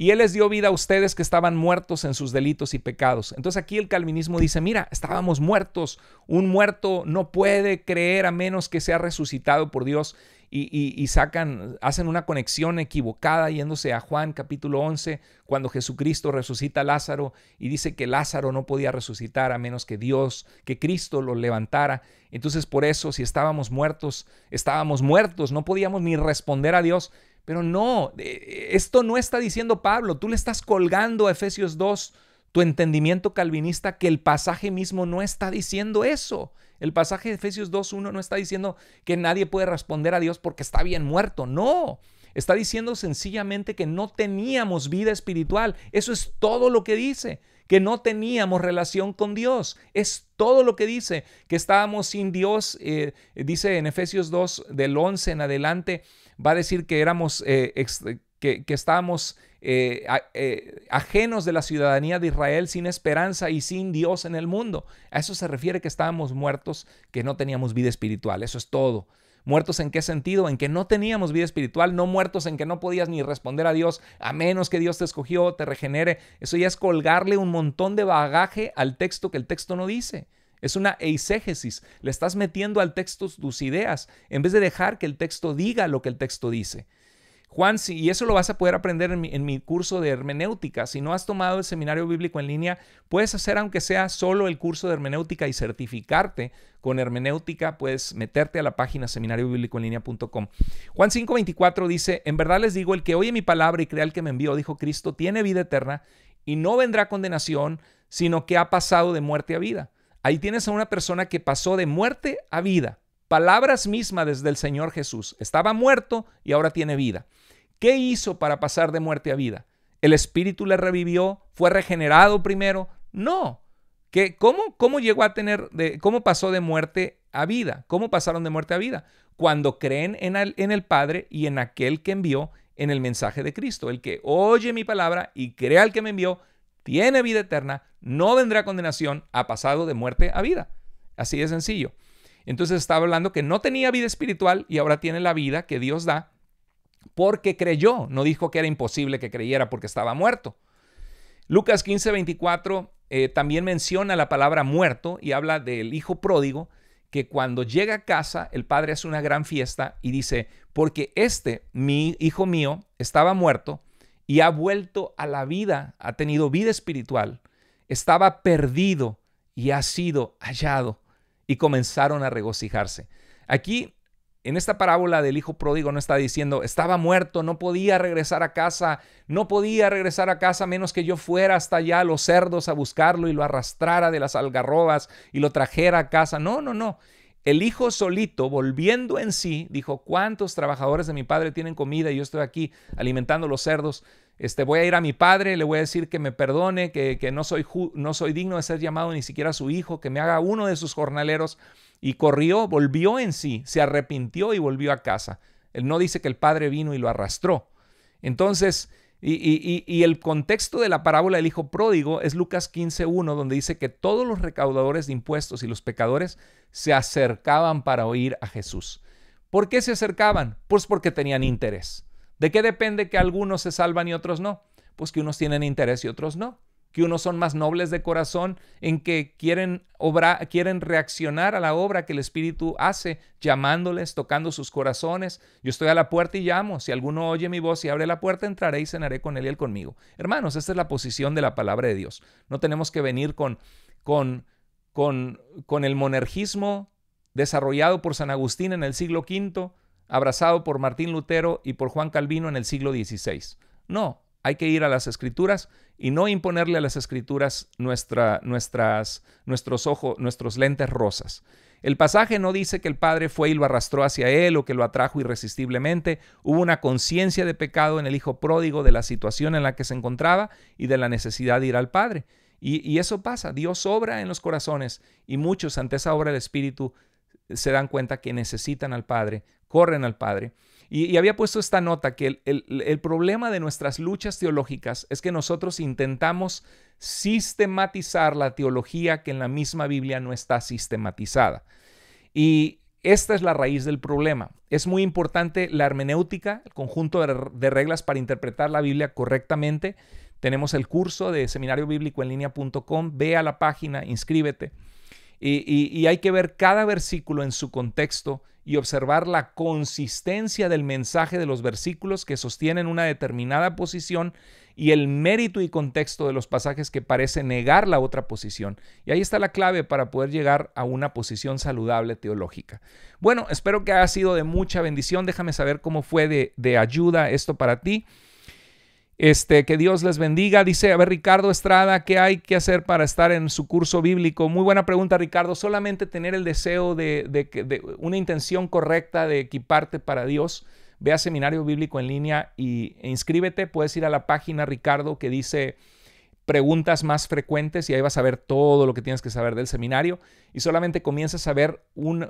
y Él les dio vida a ustedes que estaban muertos en sus delitos y pecados. Entonces aquí el calvinismo dice, mira, estábamos muertos. Un muerto no puede creer a menos que sea resucitado por Dios. Y, sacan, hacen una conexión equivocada yéndose a Juan capítulo 11, cuando Jesucristo resucita a Lázaro y dice que Lázaro no podía resucitar a menos que Dios, que Cristo lo levantara. Entonces por eso, si estábamos muertos, estábamos muertos, no podíamos ni responder a Dios. Pero no, e, e, esto no está diciendo Pablo, tú le estás colgando a Efesios 2 tu entendimiento calvinista que el pasaje mismo no está diciendo eso. El pasaje de Efesios 2.1 no está diciendo que nadie puede responder a Dios porque está bien muerto, no. Está diciendo sencillamente que no teníamos vida espiritual. Eso es todo lo que dice, que no teníamos relación con Dios. Es todo lo que dice, que estábamos sin Dios. Eh, dice en Efesios 2 del 11 en adelante, va a decir que éramos, eh, que, estábamos eh, eh, ajenos de la ciudadanía de Israel, sin esperanza y sin Dios en el mundo. A eso se refiere que estábamos muertos, que no teníamos vida espiritual, eso es todo. ¿Muertos en qué sentido? En que no teníamos vida espiritual, no muertos en que no podías ni responder a Dios, a menos que Dios te escogió, te regenere. Eso ya es colgarle un montón de bagaje al texto que el texto no dice. Es una eisegesis. Le estás metiendo al texto tus ideas en vez de dejar que el texto diga lo que el texto dice. Juan, y eso lo vas a poder aprender en mi, curso de hermenéutica. Si no has tomado el seminario bíblico en línea, puedes hacer aunque sea solo el curso de hermenéutica y certificarte con hermenéutica, puedes meterte a la página seminariobiblicoenlinea.com. Juan 5:24 dice, en verdad les digo, el que oye mi palabra y crea el que me envió, dijo Cristo, tiene vida eterna y no vendrá condenación, sino que ha pasado de muerte a vida. Ahí tienes a una persona que pasó de muerte a vida. Palabras mismas desde el Señor Jesús. Estaba muerto y ahora tiene vida. ¿Qué hizo para pasar de muerte a vida? ¿El Espíritu le revivió? ¿Fue regenerado primero? No. ¿Qué, cómo, ¿Cómo llegó a tener, de, cómo pasó de muerte a vida? ¿Cómo pasaron de muerte a vida? Cuando creen en el, en el Padre y en aquel que envió en el mensaje de Cristo. El que oye mi palabra y crea al que me envió, tiene vida eterna, no vendrá condenación, ha pasado de muerte a vida. Así de sencillo. Entonces estaba hablando que no tenía vida espiritual y ahora tiene la vida que Dios da porque creyó. No dijo que era imposible que creyera porque estaba muerto. Lucas 15, 24 eh, también menciona la palabra muerto y habla del hijo pródigo que cuando llega a casa el padre hace una gran fiesta y dice, porque este, mi hijo mío, estaba muerto y ha vuelto a la vida, ha tenido vida espiritual, estaba perdido y ha sido hallado. Y comenzaron a regocijarse. Aquí, en esta parábola del hijo pródigo no está diciendo, estaba muerto, no podía regresar a casa, no podía regresar a casa menos que yo fuera hasta allá los cerdos a buscarlo y lo arrastrara de las algarrobas y lo trajera a casa. No, no, no. El hijo solito, volviendo en sí, dijo, ¿cuántos trabajadores de mi padre tienen comida y yo estoy aquí alimentando los cerdos? Este, voy a ir a mi padre, le voy a decir que me perdone, que, no, soy no soy digno de ser llamado ni siquiera su hijo, que me haga uno de sus jornaleros. Y corrió, volvió en sí, se arrepintió y volvió a casa. Él no dice que el padre vino y lo arrastró. Entonces, y, el contexto de la parábola del hijo pródigo es Lucas 15.1, donde dice que todos los recaudadores de impuestos y los pecadores se acercaban para oír a Jesús. ¿Por qué se acercaban? Pues porque tenían interés. ¿De qué depende que algunos se salvan y otros no? Pues que unos tienen interés y otros no que unos son más nobles de corazón, en que quieren, obra, quieren reaccionar a la obra que el Espíritu hace, llamándoles, tocando sus corazones. Yo estoy a la puerta y llamo. Si alguno oye mi voz y abre la puerta, entraré y cenaré con él y él conmigo. Hermanos, esta es la posición de la palabra de Dios. No tenemos que venir con, con, con, con el monergismo desarrollado por San Agustín en el siglo V, abrazado por Martín Lutero y por Juan Calvino en el siglo XVI. No, hay que ir a las escrituras y no imponerle a las escrituras nuestra, nuestras, nuestros ojos, nuestros lentes rosas. El pasaje no dice que el Padre fue y lo arrastró hacia él o que lo atrajo irresistiblemente. Hubo una conciencia de pecado en el Hijo pródigo de la situación en la que se encontraba y de la necesidad de ir al Padre. Y, y eso pasa, Dios obra en los corazones y muchos ante esa obra del Espíritu se dan cuenta que necesitan al Padre, corren al Padre. Y, había puesto esta nota que el, problema de nuestras luchas teológicas es que nosotros intentamos sistematizar la teología que en la misma Biblia no está sistematizada. Y esta es la raíz del problema. Es muy importante la hermenéutica, el conjunto de reglas para interpretar la Biblia correctamente. Tenemos el curso de seminario línea.com. ve a la página, inscríbete. Y, hay que ver cada versículo en su contexto y observar la consistencia del mensaje de los versículos que sostienen una determinada posición y el mérito y contexto de los pasajes que parece negar la otra posición. Y ahí está la clave para poder llegar a una posición saludable teológica. Bueno, espero que haya sido de mucha bendición. Déjame saber cómo fue de ayuda esto para ti. Este, que Dios les bendiga. Dice, a ver, Ricardo Estrada, ¿qué hay que hacer para estar en su curso bíblico? Muy buena pregunta, Ricardo. Solamente tener el deseo de, de, una intención correcta de equiparte para Dios. Ve a Seminario Bíblico en línea y, e inscríbete. Puedes ir a la página, Ricardo, que dice preguntas más frecuentes y ahí vas a ver todo lo que tienes que saber del seminario y solamente comienzas a ver un,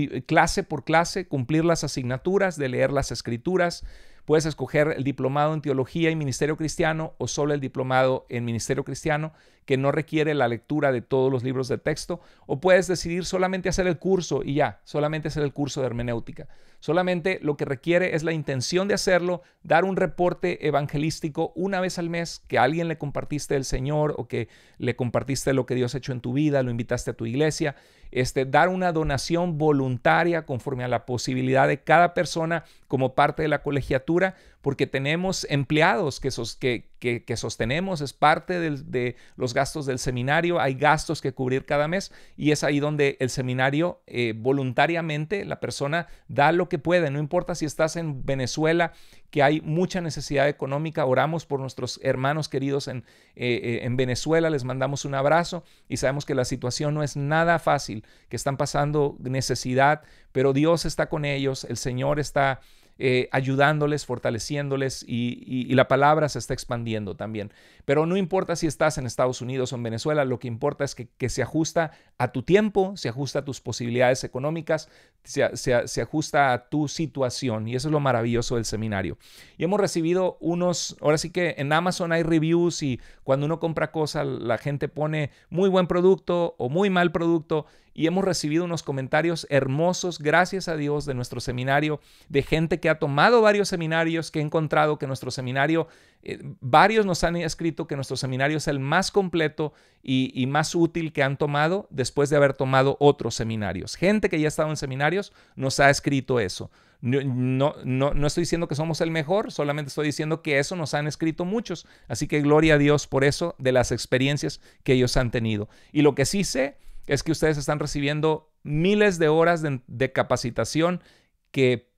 eh, clase por clase, cumplir las asignaturas, de leer las escrituras, Puedes escoger el diplomado en teología y ministerio cristiano o solo el diplomado en ministerio cristiano que no requiere la lectura de todos los libros de texto, o puedes decidir solamente hacer el curso y ya, solamente hacer el curso de hermenéutica. Solamente lo que requiere es la intención de hacerlo, dar un reporte evangelístico una vez al mes, que a alguien le compartiste el Señor o que le compartiste lo que Dios ha hecho en tu vida, lo invitaste a tu iglesia, este, dar una donación voluntaria conforme a la posibilidad de cada persona como parte de la colegiatura porque tenemos empleados que, que, que, sostenemos, es parte de los gastos del seminario, hay gastos que cubrir cada mes y es ahí donde el seminario eh, voluntariamente, la persona da lo que puede, no importa si estás en Venezuela, que hay mucha necesidad económica, oramos por nuestros hermanos queridos en, eh, eh, en Venezuela, les mandamos un abrazo y sabemos que la situación no es nada fácil, que están pasando necesidad, pero Dios está con ellos, el Señor está eh, ayudándoles, fortaleciéndoles y, la palabra se está expandiendo también. Pero no importa si estás en Estados Unidos o en Venezuela, lo que importa es que, se ajusta a tu tiempo, se ajusta a tus posibilidades económicas, se, se ajusta a tu situación y eso es lo maravilloso del seminario. Y hemos recibido unos, ahora sí que en Amazon hay reviews y cuando uno compra cosas la gente pone muy buen producto o muy mal producto y hemos recibido unos comentarios hermosos, gracias a Dios, de nuestro seminario, de gente que ha tomado varios seminarios, que he encontrado que nuestro seminario, eh, varios nos han escrito que nuestro seminario es el más completo y, más útil que han tomado después de haber tomado otros seminarios. Gente que ya ha estado en seminarios nos ha escrito eso. no, no estoy diciendo que somos el mejor, solamente estoy diciendo que eso nos han escrito muchos. Así que gloria a Dios por eso, de las experiencias que ellos han tenido. Y lo que sí sé es que ustedes están recibiendo miles de horas de, capacitación que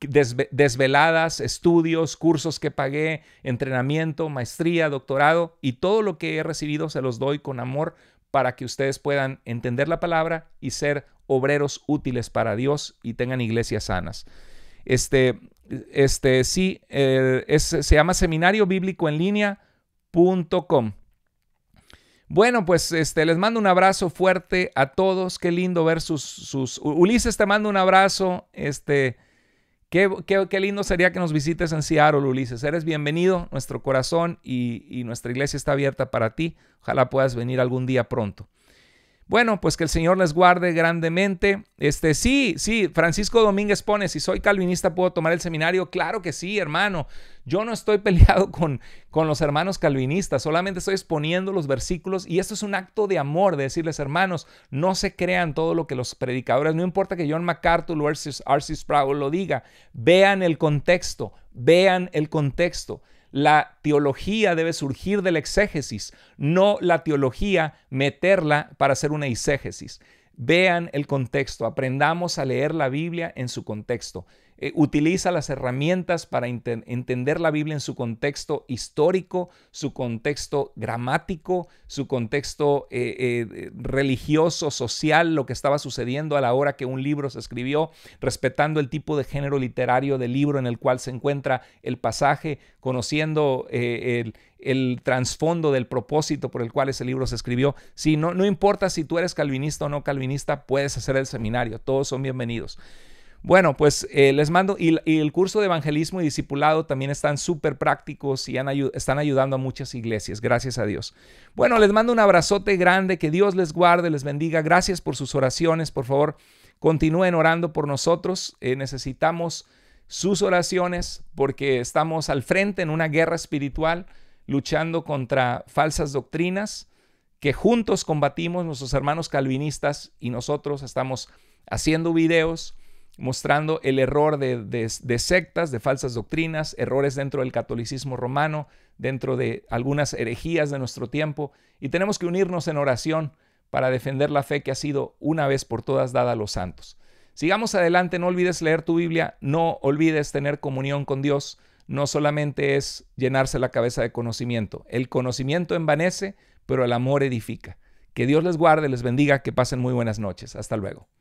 desveladas, estudios, cursos que pagué, entrenamiento, maestría, doctorado y todo lo que he recibido se los doy con amor para que ustedes puedan entender la palabra y ser obreros útiles para Dios y tengan iglesias sanas. Este, este sí, bíblico eh, es, se llama línea.com. Bueno, pues este, les mando un abrazo fuerte a todos. Qué lindo ver sus... Ulises, te mando un abrazo. Este, qué, qué, qué, lindo sería que nos visites en Seattle, Ulises. Eres bienvenido. Nuestro corazón y, y nuestra iglesia está abierta para ti. Ojalá puedas venir algún día pronto. Bueno, pues que el Señor les guarde grandemente. Este, sí, sí, Francisco Domínguez pone, si soy calvinista, ¿puedo tomar el seminario? Claro que sí, hermano. Yo no estoy <laughs> peleado con, con los hermanos calvinistas, solamente estoy exponiendo los versículos y esto es un acto de amor, de decirles, hermanos, no se crean todo lo que los predicadores, no importa que John MacArthur o R.C. Sproul lo diga, vean el contexto, vean el contexto la teología debe surgir de la exégesis, no la teología meterla para hacer una exégesis. Vean el contexto, aprendamos a leer la Biblia en su contexto. Eh, utiliza las herramientas para entender la Biblia en su contexto histórico, su contexto gramático, su contexto eh, eh, religioso, social, lo que estaba sucediendo a la hora que un libro se escribió, respetando el tipo de género literario del libro en el cual se encuentra el pasaje, conociendo el el trasfondo del propósito por el cual ese libro se escribió. Si no, no importa si tú eres calvinista o no calvinista, puedes hacer el seminario. Todos son bienvenidos. Bueno, pues eh, les mando y, el curso de evangelismo y discipulado también están súper prácticos y están ayudando a muchas iglesias, gracias a Dios. Bueno, les mando un abrazote grande, que Dios les guarde, les bendiga, gracias por sus oraciones, por favor, continúen orando por nosotros, eh, necesitamos sus oraciones porque estamos al frente en una guerra espiritual luchando contra falsas doctrinas que juntos combatimos nuestros hermanos calvinistas y nosotros estamos haciendo videos mostrando el error de, sectas, de falsas doctrinas, errores dentro del catolicismo romano, dentro de algunas herejías de nuestro tiempo, y tenemos que unirnos en oración para defender la fe que ha sido una vez por todas dada a los santos. Sigamos adelante, no olvides leer tu Biblia, no olvides tener comunión con Dios, no solamente es llenarse la cabeza de conocimiento, el conocimiento envanece, pero el amor edifica. Que Dios les guarde, les bendiga, que pasen muy buenas noches. Hasta luego.